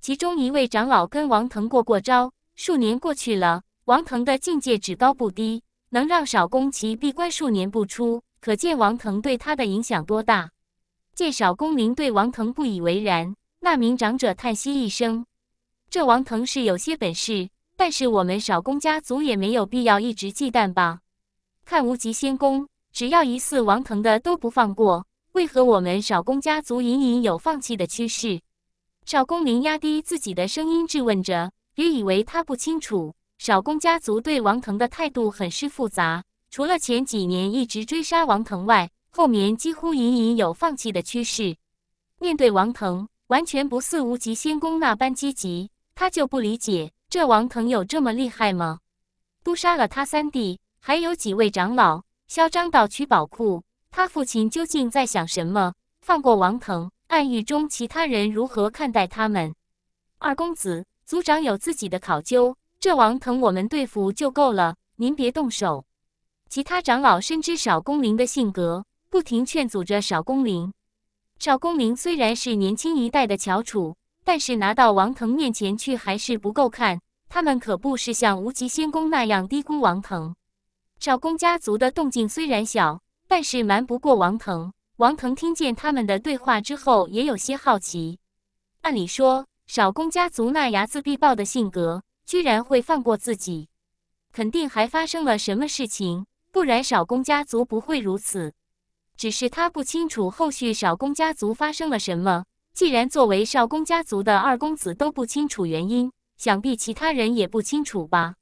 其中一位长老跟王腾过过招，数年过去了，王腾的境界只高不低，能让少公崎闭关数年不出，可见王腾对他的影响多大。见少公明对王腾不以为然，那名长者叹息一声：“这王腾是有些本事。”但是我们少公家族也没有必要一直忌惮吧？看无极仙宫，只要疑似王腾的都不放过，为何我们少公家族隐隐有放弃的趋势？少公林压低自己的声音质问着，别以为他不清楚，少公家族对王腾的态度很是复杂，除了前几年一直追杀王腾外，后面几乎隐隐有放弃的趋势。面对王腾，完全不似无极仙宫那般积极，他就不理解。这王腾有这么厉害吗？都杀了他三弟，还有几位长老嚣张到取宝库，他父亲究竟在想什么？放过王腾，暗喻中其他人如何看待他们？二公子，族长有自己的考究，这王腾我们对付就够了，您别动手。其他长老深知少公灵的性格，不停劝阻着少公灵。少公灵虽然是年轻一代的翘楚。但是拿到王腾面前去还是不够看，他们可不是像无极仙宫那样低估王腾。少公家族的动静虽然小，但是瞒不过王腾。王腾听见他们的对话之后，也有些好奇。按理说，少公家族那睚眦必报的性格，居然会放过自己，肯定还发生了什么事情，不然少公家族不会如此。只是他不清楚后续少公家族发生了什么。既然作为少公家族的二公子都不清楚原因，想必其他人也不清楚吧。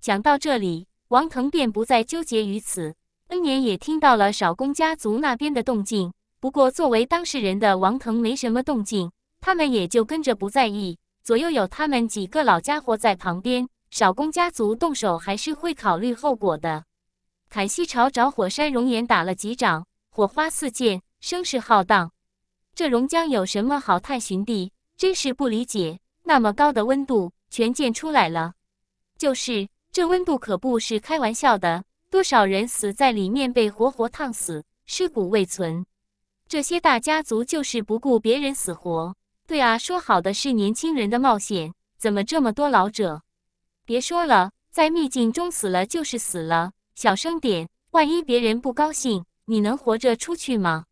讲到这里，王腾便不再纠结于此。恩年也听到了少公家族那边的动静，不过作为当事人的王腾没什么动静，他们也就跟着不在意。左右有他们几个老家伙在旁边，少公家族动手还是会考虑后果的。凯西朝着火山熔岩打了几掌，火花四溅，声势浩荡。这熔浆有什么好探寻的？真是不理解，那么高的温度，全溅出来了。就是这温度可不是开玩笑的，多少人死在里面被活活烫死，尸骨未存。这些大家族就是不顾别人死活。对啊，说好的是年轻人的冒险，怎么这么多老者？别说了，在秘境中死了就是死了。小声点，万一别人不高兴，你能活着出去吗？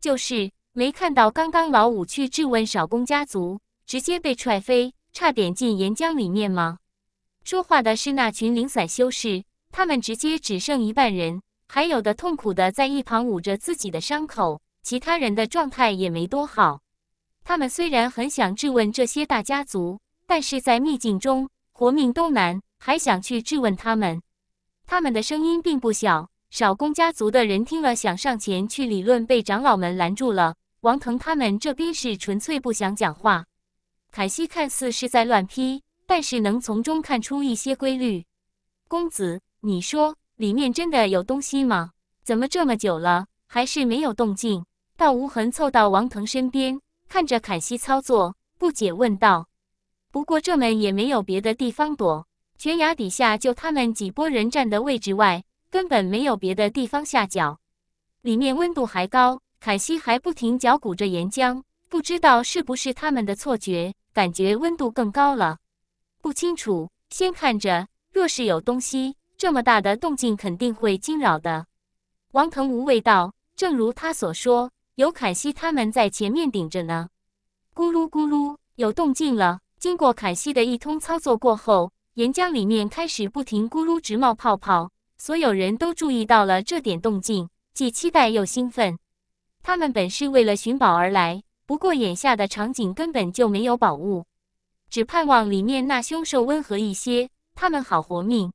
就是。没看到刚刚老五去质问少公家族，直接被踹飞，差点进岩浆里面吗？说话的是那群零散修士，他们直接只剩一半人，还有的痛苦的在一旁捂着自己的伤口，其他人的状态也没多好。他们虽然很想质问这些大家族，但是在秘境中活命都难，还想去质问他们。他们的声音并不小，少公家族的人听了想上前去理论，被长老们拦住了。王腾他们这边是纯粹不想讲话，凯西看似是在乱批，但是能从中看出一些规律。公子，你说里面真的有东西吗？怎么这么久了还是没有动静？道无痕凑到王腾身边，看着凯西操作，不解问道。不过这门也没有别的地方躲，悬崖底下就他们几波人站的位置外，根本没有别的地方下脚，里面温度还高。凯西还不停搅鼓着岩浆，不知道是不是他们的错觉，感觉温度更高了。不清楚，先看着。若是有东西，这么大的动静肯定会惊扰的。王腾无味道：“正如他所说，有凯西他们在前面顶着呢。”咕噜咕噜，有动静了。经过凯西的一通操作过后，岩浆里面开始不停咕噜，直冒泡泡。所有人都注意到了这点动静，既期待又兴奋。他们本是为了寻宝而来，不过眼下的场景根本就没有宝物，只盼望里面那凶兽温和一些，他们好活命。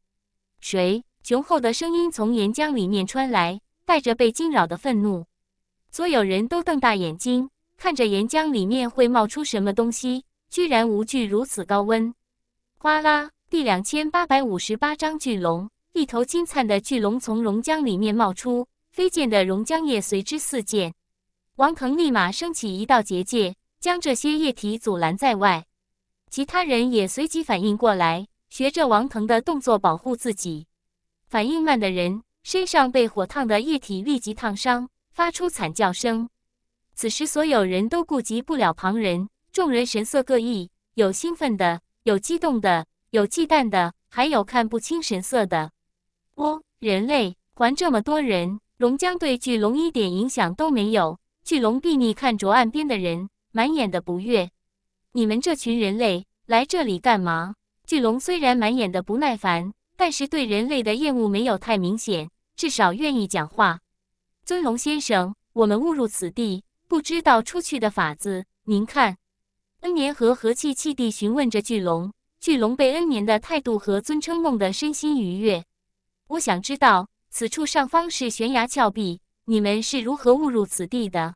谁？雄厚的声音从岩浆里面传来，带着被惊扰的愤怒。所有人都瞪大眼睛看着岩浆里面会冒出什么东西，居然无惧如此高温。哗啦！第两千八百五十八章巨龙。一头金灿的巨龙从熔浆里面冒出，飞溅的熔浆液随之四溅。王腾立马升起一道结界，将这些液体阻拦在外。其他人也随即反应过来，学着王腾的动作保护自己。反应慢的人身上被火烫的液体立即烫伤，发出惨叫声。此时所有人都顾及不了旁人，众人神色各异：有兴奋的，有激动的，有忌惮的，还有看不清神色的。哦，人类还这么多人，龙将对巨龙一点影响都没有。巨龙睥睨看着岸边的人，满眼的不悦。你们这群人类来这里干嘛？巨龙虽然满眼的不耐烦，但是对人类的厌恶没有太明显，至少愿意讲话。尊龙先生，我们误入此地，不知道出去的法子。您看，恩年和和气气地询问着巨龙。巨龙被恩年的态度和尊称弄得身心愉悦。我想知道，此处上方是悬崖峭壁。你们是如何误入此地的？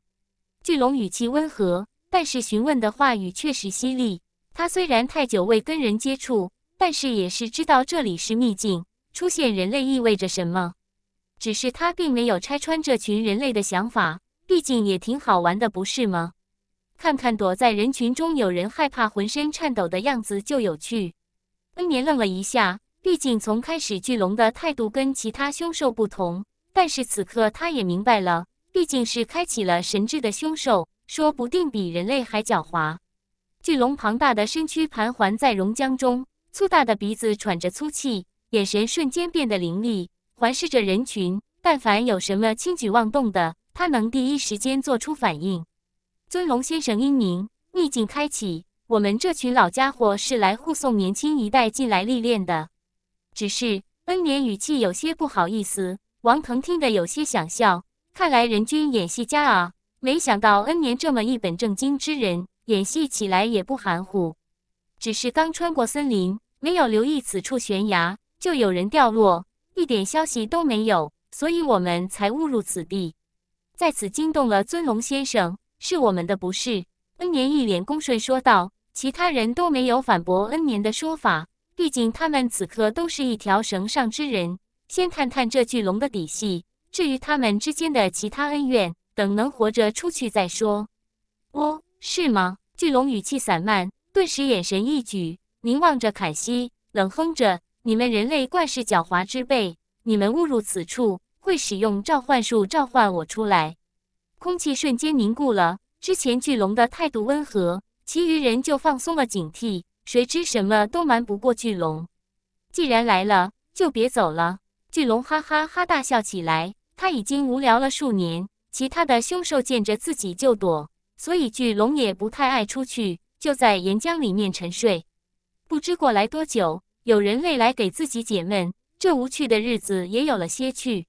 巨龙语气温和，但是询问的话语确实犀利。他虽然太久未跟人接触，但是也是知道这里是秘境，出现人类意味着什么。只是他并没有拆穿这群人类的想法，毕竟也挺好玩的，不是吗？看看躲在人群中有人害怕、浑身颤抖的样子就有趣。温眠愣了一下，毕竟从开始巨龙的态度跟其他凶兽不同。但是此刻，他也明白了，毕竟是开启了神智的凶兽，说不定比人类还狡猾。巨龙庞大的身躯盘桓在熔浆中，粗大的鼻子喘着粗气，眼神瞬间变得凌厉，环视着人群。但凡有什么轻举妄动的，他能第一时间做出反应。尊龙先生英明，秘境开启，我们这群老家伙是来护送年轻一代进来历练的。只是恩年语气有些不好意思。王腾听得有些想笑，看来人君演戏佳啊！没想到恩年这么一本正经之人，演戏起来也不含糊。只是刚穿过森林，没有留意此处悬崖，就有人掉落，一点消息都没有，所以我们才误入此地，在此惊动了尊龙先生，是我们的不是。恩年一脸恭顺说道，其他人都没有反驳恩年的说法，毕竟他们此刻都是一条绳上之人。先探探这巨龙的底细，至于他们之间的其他恩怨，等能活着出去再说。哦，是吗？巨龙语气散漫，顿时眼神一举，凝望着凯西，冷哼着：“你们人类惯是狡猾之辈，你们误入此处，会使用召唤术召唤我出来。”空气瞬间凝固了。之前巨龙的态度温和，其余人就放松了警惕。谁知什么都瞒不过巨龙，既然来了，就别走了。巨龙哈哈哈大笑起来，他已经无聊了数年。其他的凶兽见着自己就躲，所以巨龙也不太爱出去，就在岩浆里面沉睡。不知过来多久，有人类来给自己解闷，这无趣的日子也有了些趣。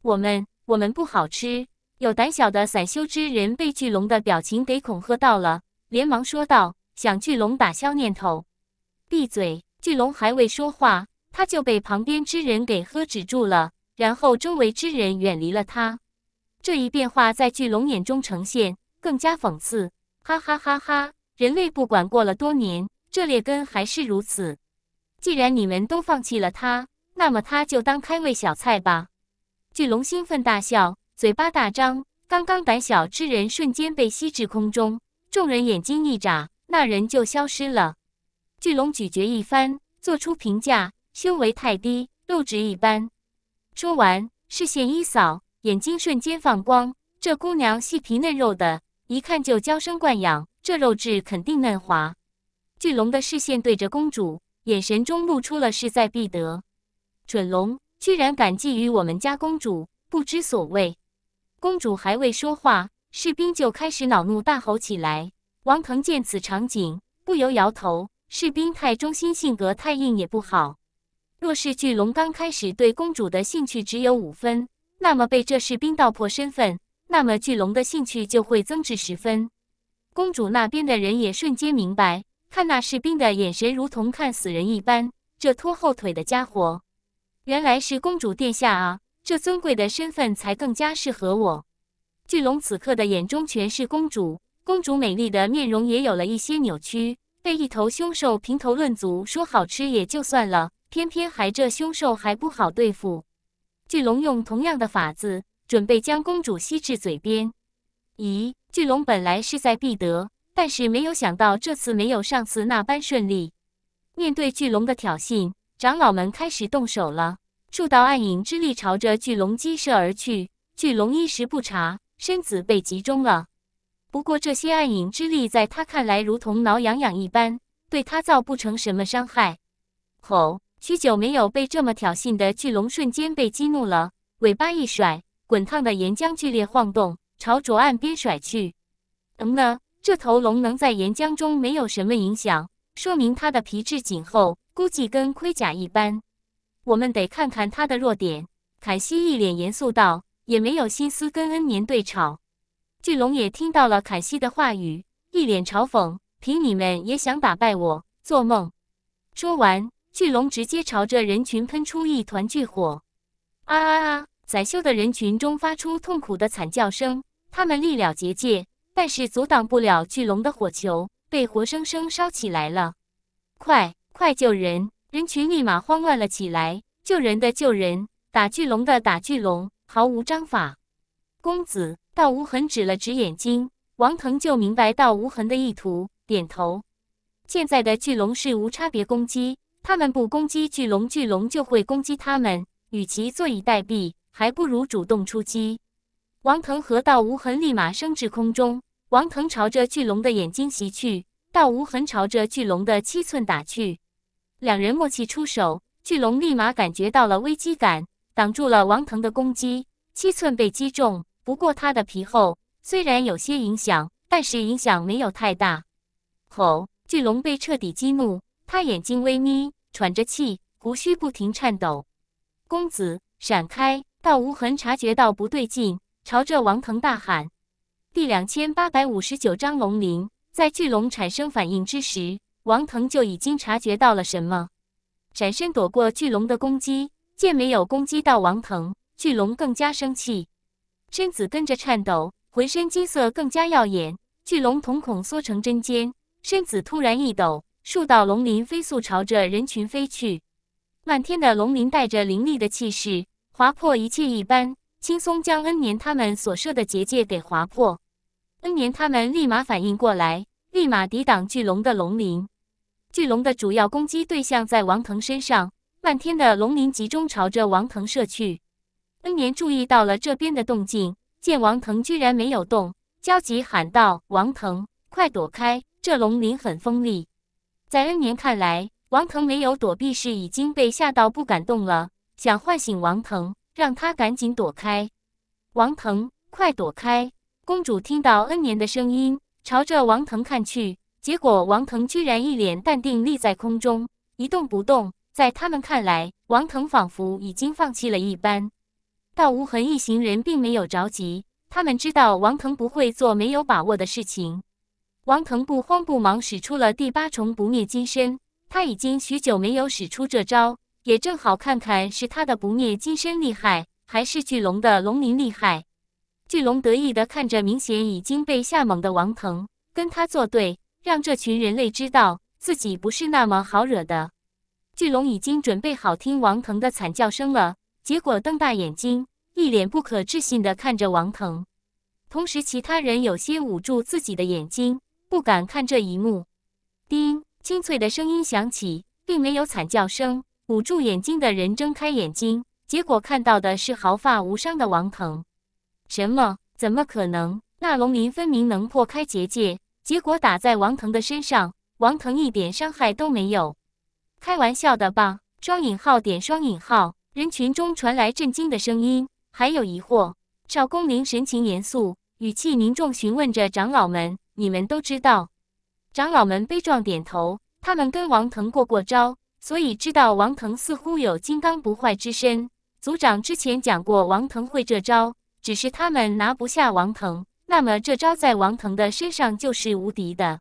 我们，我们不好吃。有胆小的散修之人被巨龙的表情给恐吓到了，连忙说道：“想巨龙打消念头，闭嘴！”巨龙还未说话。他就被旁边之人给喝止住了，然后周围之人远离了他。这一变化在巨龙眼中呈现，更加讽刺。哈哈哈哈！人类不管过了多年，这劣根还是如此。既然你们都放弃了他，那么他就当开胃小菜吧。巨龙兴奋大笑，嘴巴大张，刚刚胆小之人瞬间被吸至空中。众人眼睛一眨，那人就消失了。巨龙咀嚼一番，做出评价。修为太低，肉质一般。说完，视线一扫，眼睛瞬间放光。这姑娘细皮嫩肉的，一看就娇生惯养，这肉质肯定嫩滑。巨龙的视线对着公主，眼神中露出了势在必得。蠢龙，居然敢觊觎我们家公主，不知所谓！公主还未说话，士兵就开始恼怒大吼起来。王腾见此场景，不由摇头。士兵太忠心，性格太硬也不好。若是巨龙刚开始对公主的兴趣只有五分，那么被这士兵道破身份，那么巨龙的兴趣就会增至十分。公主那边的人也瞬间明白，看那士兵的眼神如同看死人一般。这拖后腿的家伙，原来是公主殿下啊！这尊贵的身份才更加适合我。巨龙此刻的眼中全是公主，公主美丽的面容也有了一些扭曲。被一头凶兽评头论足，说好吃也就算了。偏偏还这凶兽还不好对付，巨龙用同样的法子准备将公主吸至嘴边。咦，巨龙本来势在必得，但是没有想到这次没有上次那般顺利。面对巨龙的挑衅，长老们开始动手了，数道暗影之力朝着巨龙击射而去。巨龙一时不察，身子被集中了。不过这些暗影之力在他看来如同挠痒痒一般，对他造不成什么伤害。吼！许久没有被这么挑衅的巨龙，瞬间被激怒了，尾巴一甩，滚烫的岩浆剧烈晃动，朝着岸边甩去。嗯呢，这头龙能在岩浆中没有什么影响，说明它的皮质紧厚，估计跟盔甲一般。我们得看看它的弱点。凯西一脸严肃道，也没有心思跟恩年对吵。巨龙也听到了凯西的话语，一脸嘲讽：“凭你们也想打败我？做梦！”说完。巨龙直接朝着人群喷出一团巨火，啊啊啊！在修的人群中发出痛苦的惨叫声。他们立了结界，但是阻挡不了巨龙的火球，被活生生烧起来了。快快救人！人群立马慌乱了起来，救人的救人，打巨龙的打巨龙，毫无章法。公子道无痕指了指眼睛，王腾就明白道无痕的意图，点头。现在的巨龙是无差别攻击。他们不攻击巨龙，巨龙就会攻击他们。与其坐以待毙，还不如主动出击。王腾和道无痕立马升至空中，王腾朝着巨龙的眼睛袭去，道无痕朝着巨龙的七寸打去。两人默契出手，巨龙立马感觉到了危机感，挡住了王腾的攻击，七寸被击中，不过他的皮厚，虽然有些影响，但是影响没有太大。吼！巨龙被彻底激怒，他眼睛微眯。喘着气，胡须不停颤抖。公子，闪开！道无痕察觉到不对劲，朝着王腾大喊。第两千八百五十九章龙鳞。在巨龙产生反应之时，王腾就已经察觉到了什么，闪身躲过巨龙的攻击。见没有攻击到王腾，巨龙更加生气，身子跟着颤抖，浑身金色更加耀眼。巨龙瞳孔缩成针尖，身子突然一抖。数道龙鳞飞速朝着人群飞去，漫天的龙鳞带着凌厉的气势，划破一切一般，轻松将恩年他们所设的结界给划破。恩年他们立马反应过来，立马抵挡巨龙的龙鳞。巨龙的主要攻击对象在王腾身上，漫天的龙鳞集中朝着王腾射去。恩年注意到了这边的动静，见王腾居然没有动，焦急喊道：“王腾，快躲开，这龙鳞很锋利。”在恩年看来，王腾没有躲避，是已经被吓到不敢动了。想唤醒王腾，让他赶紧躲开。王腾，快躲开！公主听到恩年的声音，朝着王腾看去，结果王腾居然一脸淡定，立在空中一动不动。在他们看来，王腾仿佛已经放弃了一般。但无痕一行人并没有着急，他们知道王腾不会做没有把握的事情。王腾不慌不忙，使出了第八重不灭金身。他已经许久没有使出这招，也正好看看是他的不灭金身厉害，还是巨龙的龙鳞厉害。巨龙得意地看着，明显已经被吓懵的王腾，跟他作对，让这群人类知道自己不是那么好惹的。巨龙已经准备好听王腾的惨叫声了，结果瞪大眼睛，一脸不可置信地看着王腾，同时其他人有些捂住自己的眼睛。不敢看这一幕。叮，清脆的声音响起，并没有惨叫声。捂住眼睛的人睁开眼睛，结果看到的是毫发无伤的王腾。什么？怎么可能？那龙鳞分明能破开结界，结果打在王腾的身上，王腾一点伤害都没有。开玩笑的吧？双引号点双引号。人群中传来震惊的声音，还有疑惑。少公林神情严肃，语气凝重，询问着长老们。你们都知道，长老们悲壮点头。他们跟王腾过过招，所以知道王腾似乎有金刚不坏之身。族长之前讲过，王腾会这招，只是他们拿不下王腾。那么这招在王腾的身上就是无敌的，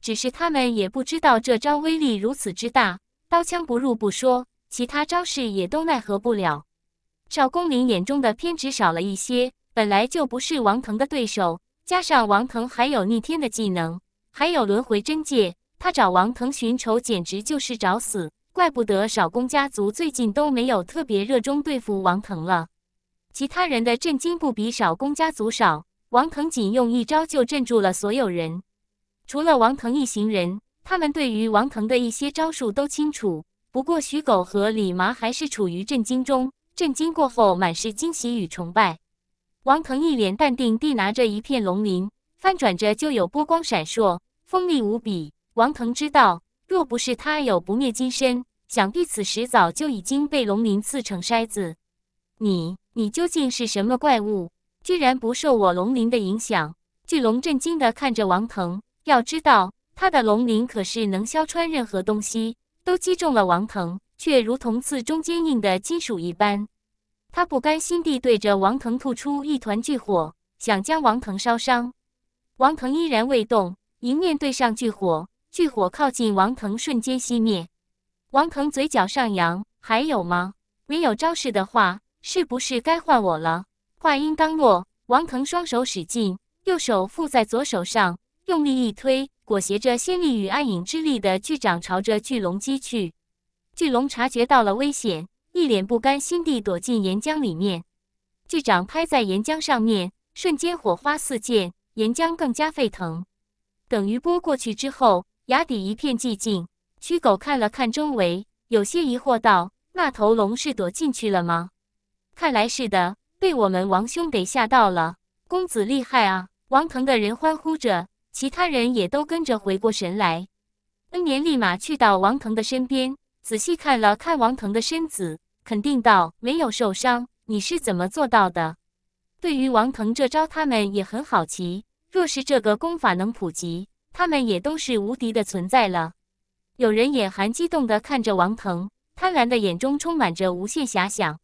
只是他们也不知道这招威力如此之大，刀枪不入不说，其他招式也都奈何不了。少公林眼中的偏执少了一些，本来就不是王腾的对手。加上王腾还有逆天的技能，还有轮回真界，他找王腾寻仇简直就是找死。怪不得少公家族最近都没有特别热衷对付王腾了。其他人的震惊不比少公家族少，王腾仅用一招就镇住了所有人。除了王腾一行人，他们对于王腾的一些招数都清楚。不过徐狗和李麻还是处于震惊中，震惊过后满是惊喜与崇拜。王腾一脸淡定地拿着一片龙鳞，翻转着就有波光闪烁，锋利无比。王腾知道，若不是他有不灭金身，想必此时早就已经被龙鳞刺成筛子。你，你究竟是什么怪物？居然不受我龙鳞的影响？巨龙震惊地看着王腾，要知道他的龙鳞可是能削穿任何东西，都击中了王腾，却如同刺中坚硬的金属一般。他不甘心地对着王腾吐出一团巨火，想将王腾烧伤。王腾依然未动，迎面对上巨火，巨火靠近王腾瞬间熄灭。王腾嘴角上扬：“还有吗？没有招式的话，是不是该换我了？”话音刚落，王腾双手使劲，右手附在左手上，用力一推，裹挟着仙力与暗影之力的巨掌朝着巨龙击去。巨龙察觉到了危险。一脸不甘心地躲进岩浆里面，巨掌拍在岩浆上面，瞬间火花四溅，岩浆更加沸腾。等余波过去之后，崖底一片寂静。驱狗看了看周围，有些疑惑道：“那头龙是躲进去了吗？”“看来是的，被我们王兄给吓到了。”“公子厉害啊！”王腾的人欢呼着，其他人也都跟着回过神来。恩年立马去到王腾的身边，仔细看了看王腾的身子。肯定道：“没有受伤，你是怎么做到的？”对于王腾这招，他们也很好奇。若是这个功法能普及，他们也都是无敌的存在了。有人眼含激动的看着王腾，贪婪的眼中充满着无限遐想。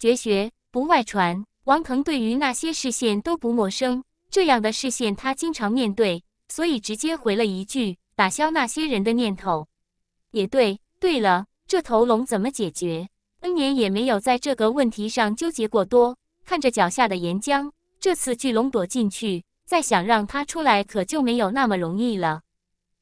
绝学不外传，王腾对于那些视线都不陌生，这样的视线他经常面对，所以直接回了一句：“打消那些人的念头。”也对，对了，这头龙怎么解决？恩年也没有在这个问题上纠结过多，看着脚下的岩浆，这次巨龙躲进去，再想让它出来可就没有那么容易了。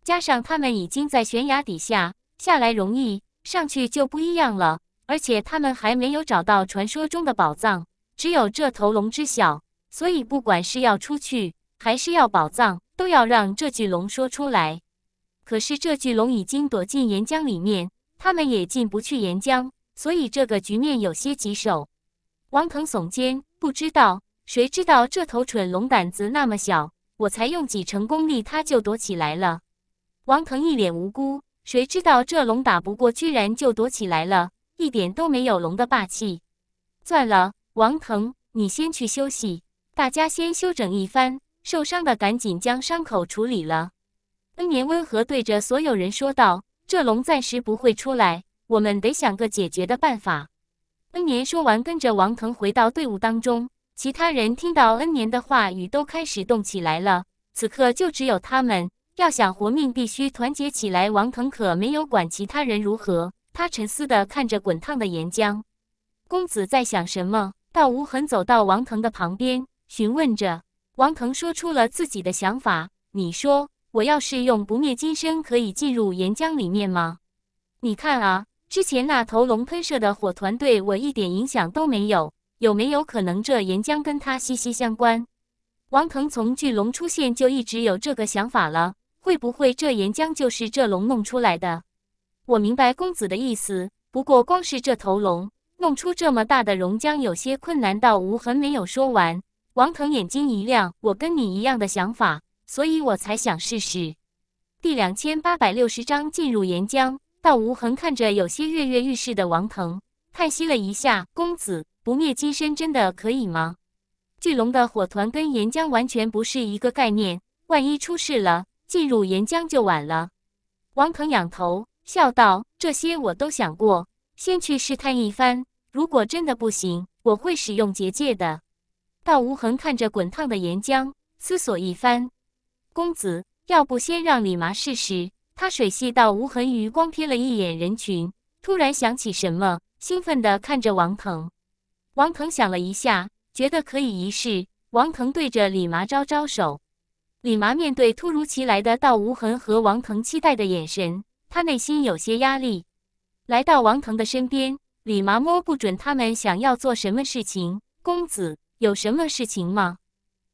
加上他们已经在悬崖底下，下来容易，上去就不一样了。而且他们还没有找到传说中的宝藏，只有这头龙知晓，所以不管是要出去还是要宝藏，都要让这巨龙说出来。可是这巨龙已经躲进岩浆里面，他们也进不去岩浆。所以这个局面有些棘手，王腾耸肩，不知道，谁知道这头蠢龙胆子那么小，我才用几成功力，它就躲起来了。王腾一脸无辜，谁知道这龙打不过，居然就躲起来了，一点都没有龙的霸气。算了，王腾，你先去休息，大家先休整一番，受伤的赶紧将伤口处理了。恩年温和对着所有人说道：“这龙暂时不会出来。”我们得想个解决的办法。恩年说完，跟着王腾回到队伍当中。其他人听到恩年的话语，都开始动起来了。此刻就只有他们要想活命，必须团结起来。王腾可没有管其他人如何，他沉思的看着滚烫的岩浆。公子在想什么？道无痕走到王腾的旁边，询问着。王腾说出了自己的想法：“你说，我要是用不灭金身，可以进入岩浆里面吗？你看啊。”之前那头龙喷射的火团对我一点影响都没有，有没有可能这岩浆跟它息息相关？王腾从巨龙出现就一直有这个想法了，会不会这岩浆就是这龙弄出来的？我明白公子的意思，不过光是这头龙弄出这么大的熔浆有些困难。到无痕没有说完，王腾眼睛一亮，我跟你一样的想法，所以我才想试试。第两千八百六十章进入岩浆。道无痕看着有些跃跃欲试的王腾，叹息了一下：“公子，不灭金身真的可以吗？巨龙的火团跟岩浆完全不是一个概念，万一出事了，进入岩浆就晚了。”王腾仰头笑道：“这些我都想过，先去试探一番。如果真的不行，我会使用结界的。”道无痕看着滚烫的岩浆，思索一番：“公子，要不先让李麻试试？”他水系道无痕余光瞥了一眼人群，突然想起什么，兴奋的看着王腾。王腾想了一下，觉得可以一试。王腾对着李麻招招手。李麻面对突如其来的道无痕和王腾期待的眼神，他内心有些压力。来到王腾的身边，李麻摸不准他们想要做什么事情。公子有什么事情吗？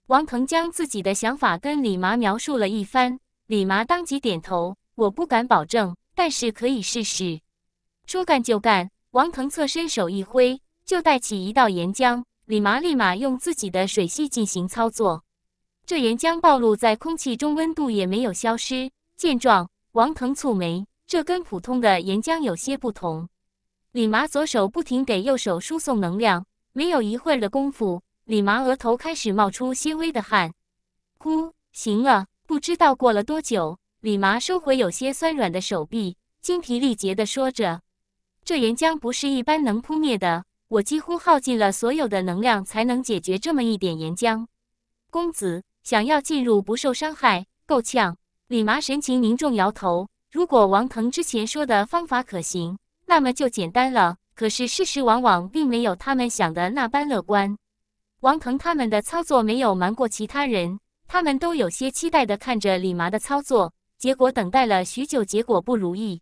王腾将自己的想法跟李麻描述了一番，李麻当即点头。我不敢保证，但是可以试试。说干就干，王腾侧身手一挥，就带起一道岩浆。李麻立马用自己的水系进行操作。这岩浆暴露在空气中，温度也没有消失。见状，王腾蹙眉，这跟普通的岩浆有些不同。李麻左手不停给右手输送能量，没有一会儿的功夫，李麻额头开始冒出些微的汗。呼，行了。不知道过了多久。李麻收回有些酸软的手臂，精疲力竭地说着：“这岩浆不是一般能扑灭的，我几乎耗尽了所有的能量才能解决这么一点岩浆。公子想要进入不受伤害，够呛。”李麻神情凝重，摇头：“如果王腾之前说的方法可行，那么就简单了。可是事实往往并没有他们想的那般乐观。”王腾他们的操作没有瞒过其他人，他们都有些期待地看着李麻的操作。结果等待了许久，结果不如意。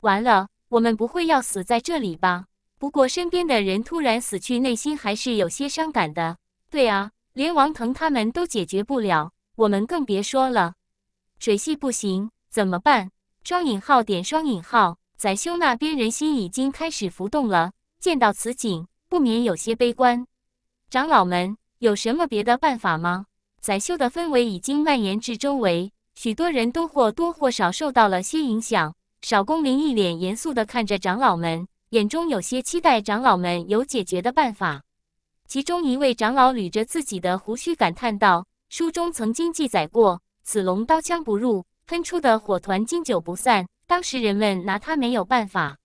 完了，我们不会要死在这里吧？不过身边的人突然死去，内心还是有些伤感的。对啊，连王腾他们都解决不了，我们更别说了。水系不行，怎么办？双引号点双引号。宰修那边人心已经开始浮动了，见到此景，不免有些悲观。长老们有什么别的办法吗？宰修的氛围已经蔓延至周围。许多人都或多或少受到了些影响。少公林一脸严肃地看着长老们，眼中有些期待。长老们有解决的办法。其中一位长老捋着自己的胡须，感叹道：“书中曾经记载过，此龙刀枪不入，喷出的火团经久不散。当时人们拿它没有办法。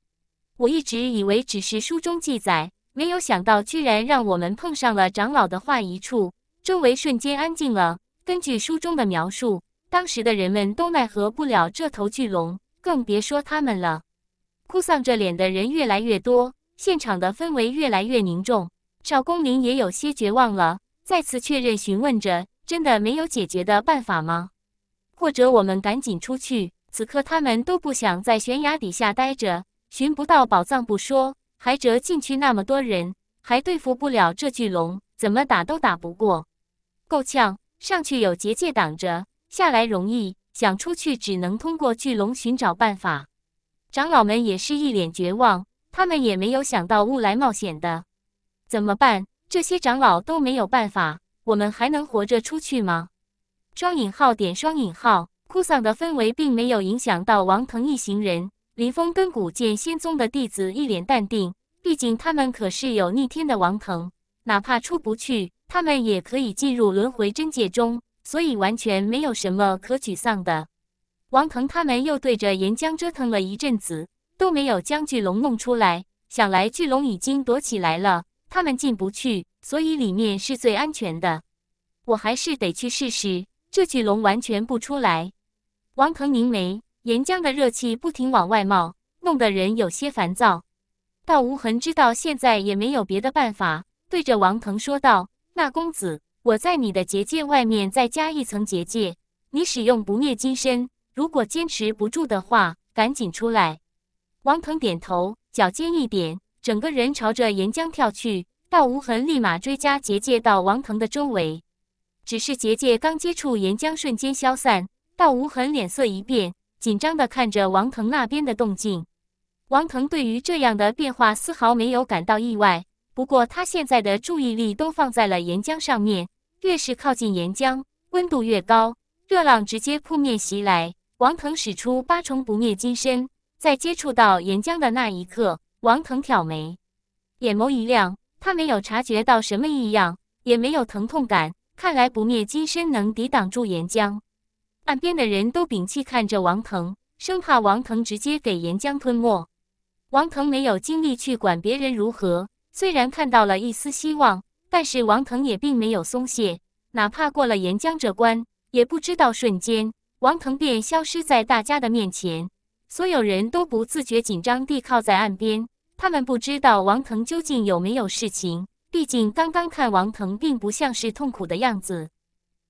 我一直以为只是书中记载，没有想到居然让我们碰上了。”长老的话一处，周围瞬间安静了。根据书中的描述。当时的人们都奈何不了这头巨龙，更别说他们了。哭丧着脸的人越来越多，现场的氛围越来越凝重。少公林也有些绝望了，再次确认询问着：“真的没有解决的办法吗？或者我们赶紧出去？此刻他们都不想在悬崖底下待着，寻不到宝藏不说，还折进去那么多人，还对付不了这巨龙，怎么打都打不过，够呛。上去有结界挡着。”下来容易，想出去只能通过巨龙寻找办法。长老们也是一脸绝望，他们也没有想到雾来冒险的，怎么办？这些长老都没有办法，我们还能活着出去吗？双引号点双引号，哭丧的氛围并没有影响到王腾一行人。林峰跟古剑仙宗的弟子一脸淡定，毕竟他们可是有逆天的王腾，哪怕出不去，他们也可以进入轮回真界中。所以完全没有什么可沮丧的。王腾他们又对着岩浆折腾了一阵子，都没有将巨龙弄出来。想来巨龙已经躲起来了，他们进不去，所以里面是最安全的。我还是得去试试。这巨龙完全不出来。王腾凝眉，岩浆的热气不停往外冒，弄得人有些烦躁。道无痕知道现在也没有别的办法，对着王腾说道：“那公子。”我在你的结界外面再加一层结界，你使用不灭金身，如果坚持不住的话，赶紧出来。王腾点头，脚尖一点，整个人朝着岩浆跳去。道无痕立马追加结界到王腾的周围，只是结界刚接触岩浆，瞬间消散。道无痕脸色一变，紧张的看着王腾那边的动静。王腾对于这样的变化丝毫没有感到意外。不过他现在的注意力都放在了岩浆上面，越是靠近岩浆，温度越高，热浪直接扑面袭来。王腾使出八重不灭金身，在接触到岩浆的那一刻，王腾挑眉，眼眸一亮，他没有察觉到什么异样，也没有疼痛感，看来不灭金身能抵挡住岩浆。岸边的人都屏气看着王腾，生怕王腾直接给岩浆吞没。王腾没有精力去管别人如何。虽然看到了一丝希望，但是王腾也并没有松懈。哪怕过了岩浆这关，也不知道瞬间王腾便消失在大家的面前。所有人都不自觉紧张地靠在岸边，他们不知道王腾究竟有没有事情。毕竟刚刚看王腾并不像是痛苦的样子。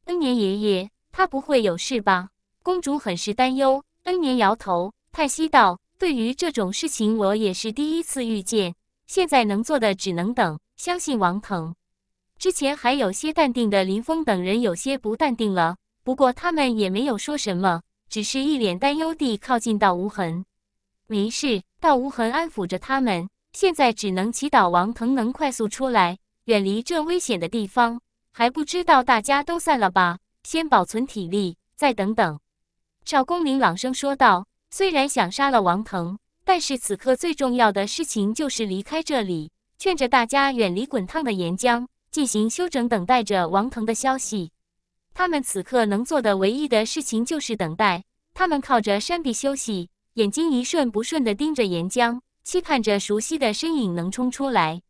恩年爷爷，他不会有事吧？公主很是担忧。恩年摇头叹息道：“对于这种事情，我也是第一次遇见。”现在能做的只能等，相信王腾。之前还有些淡定的林峰等人有些不淡定了，不过他们也没有说什么，只是一脸担忧地靠近到无痕。没事，道无痕安抚着他们。现在只能祈祷王腾能快速出来，远离这危险的地方。还不知道大家都散了吧？先保存体力，再等等。赵公明朗声说道：“虽然想杀了王腾。”但是此刻最重要的事情就是离开这里，劝着大家远离滚烫的岩浆，进行休整，等待着王腾的消息。他们此刻能做的唯一的事情就是等待。他们靠着山壁休息，眼睛一瞬不瞬地盯着岩浆，期盼着熟悉的身影能冲出来。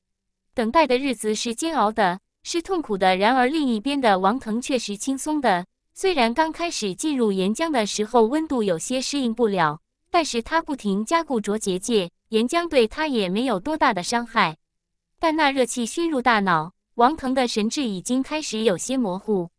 等待的日子是煎熬的，是痛苦的。然而另一边的王腾却是轻松的，虽然刚开始进入岩浆的时候温度有些适应不了。但是他不停加固着结界，岩浆对他也没有多大的伤害。但那热气熏入大脑，王腾的神智已经开始有些模糊。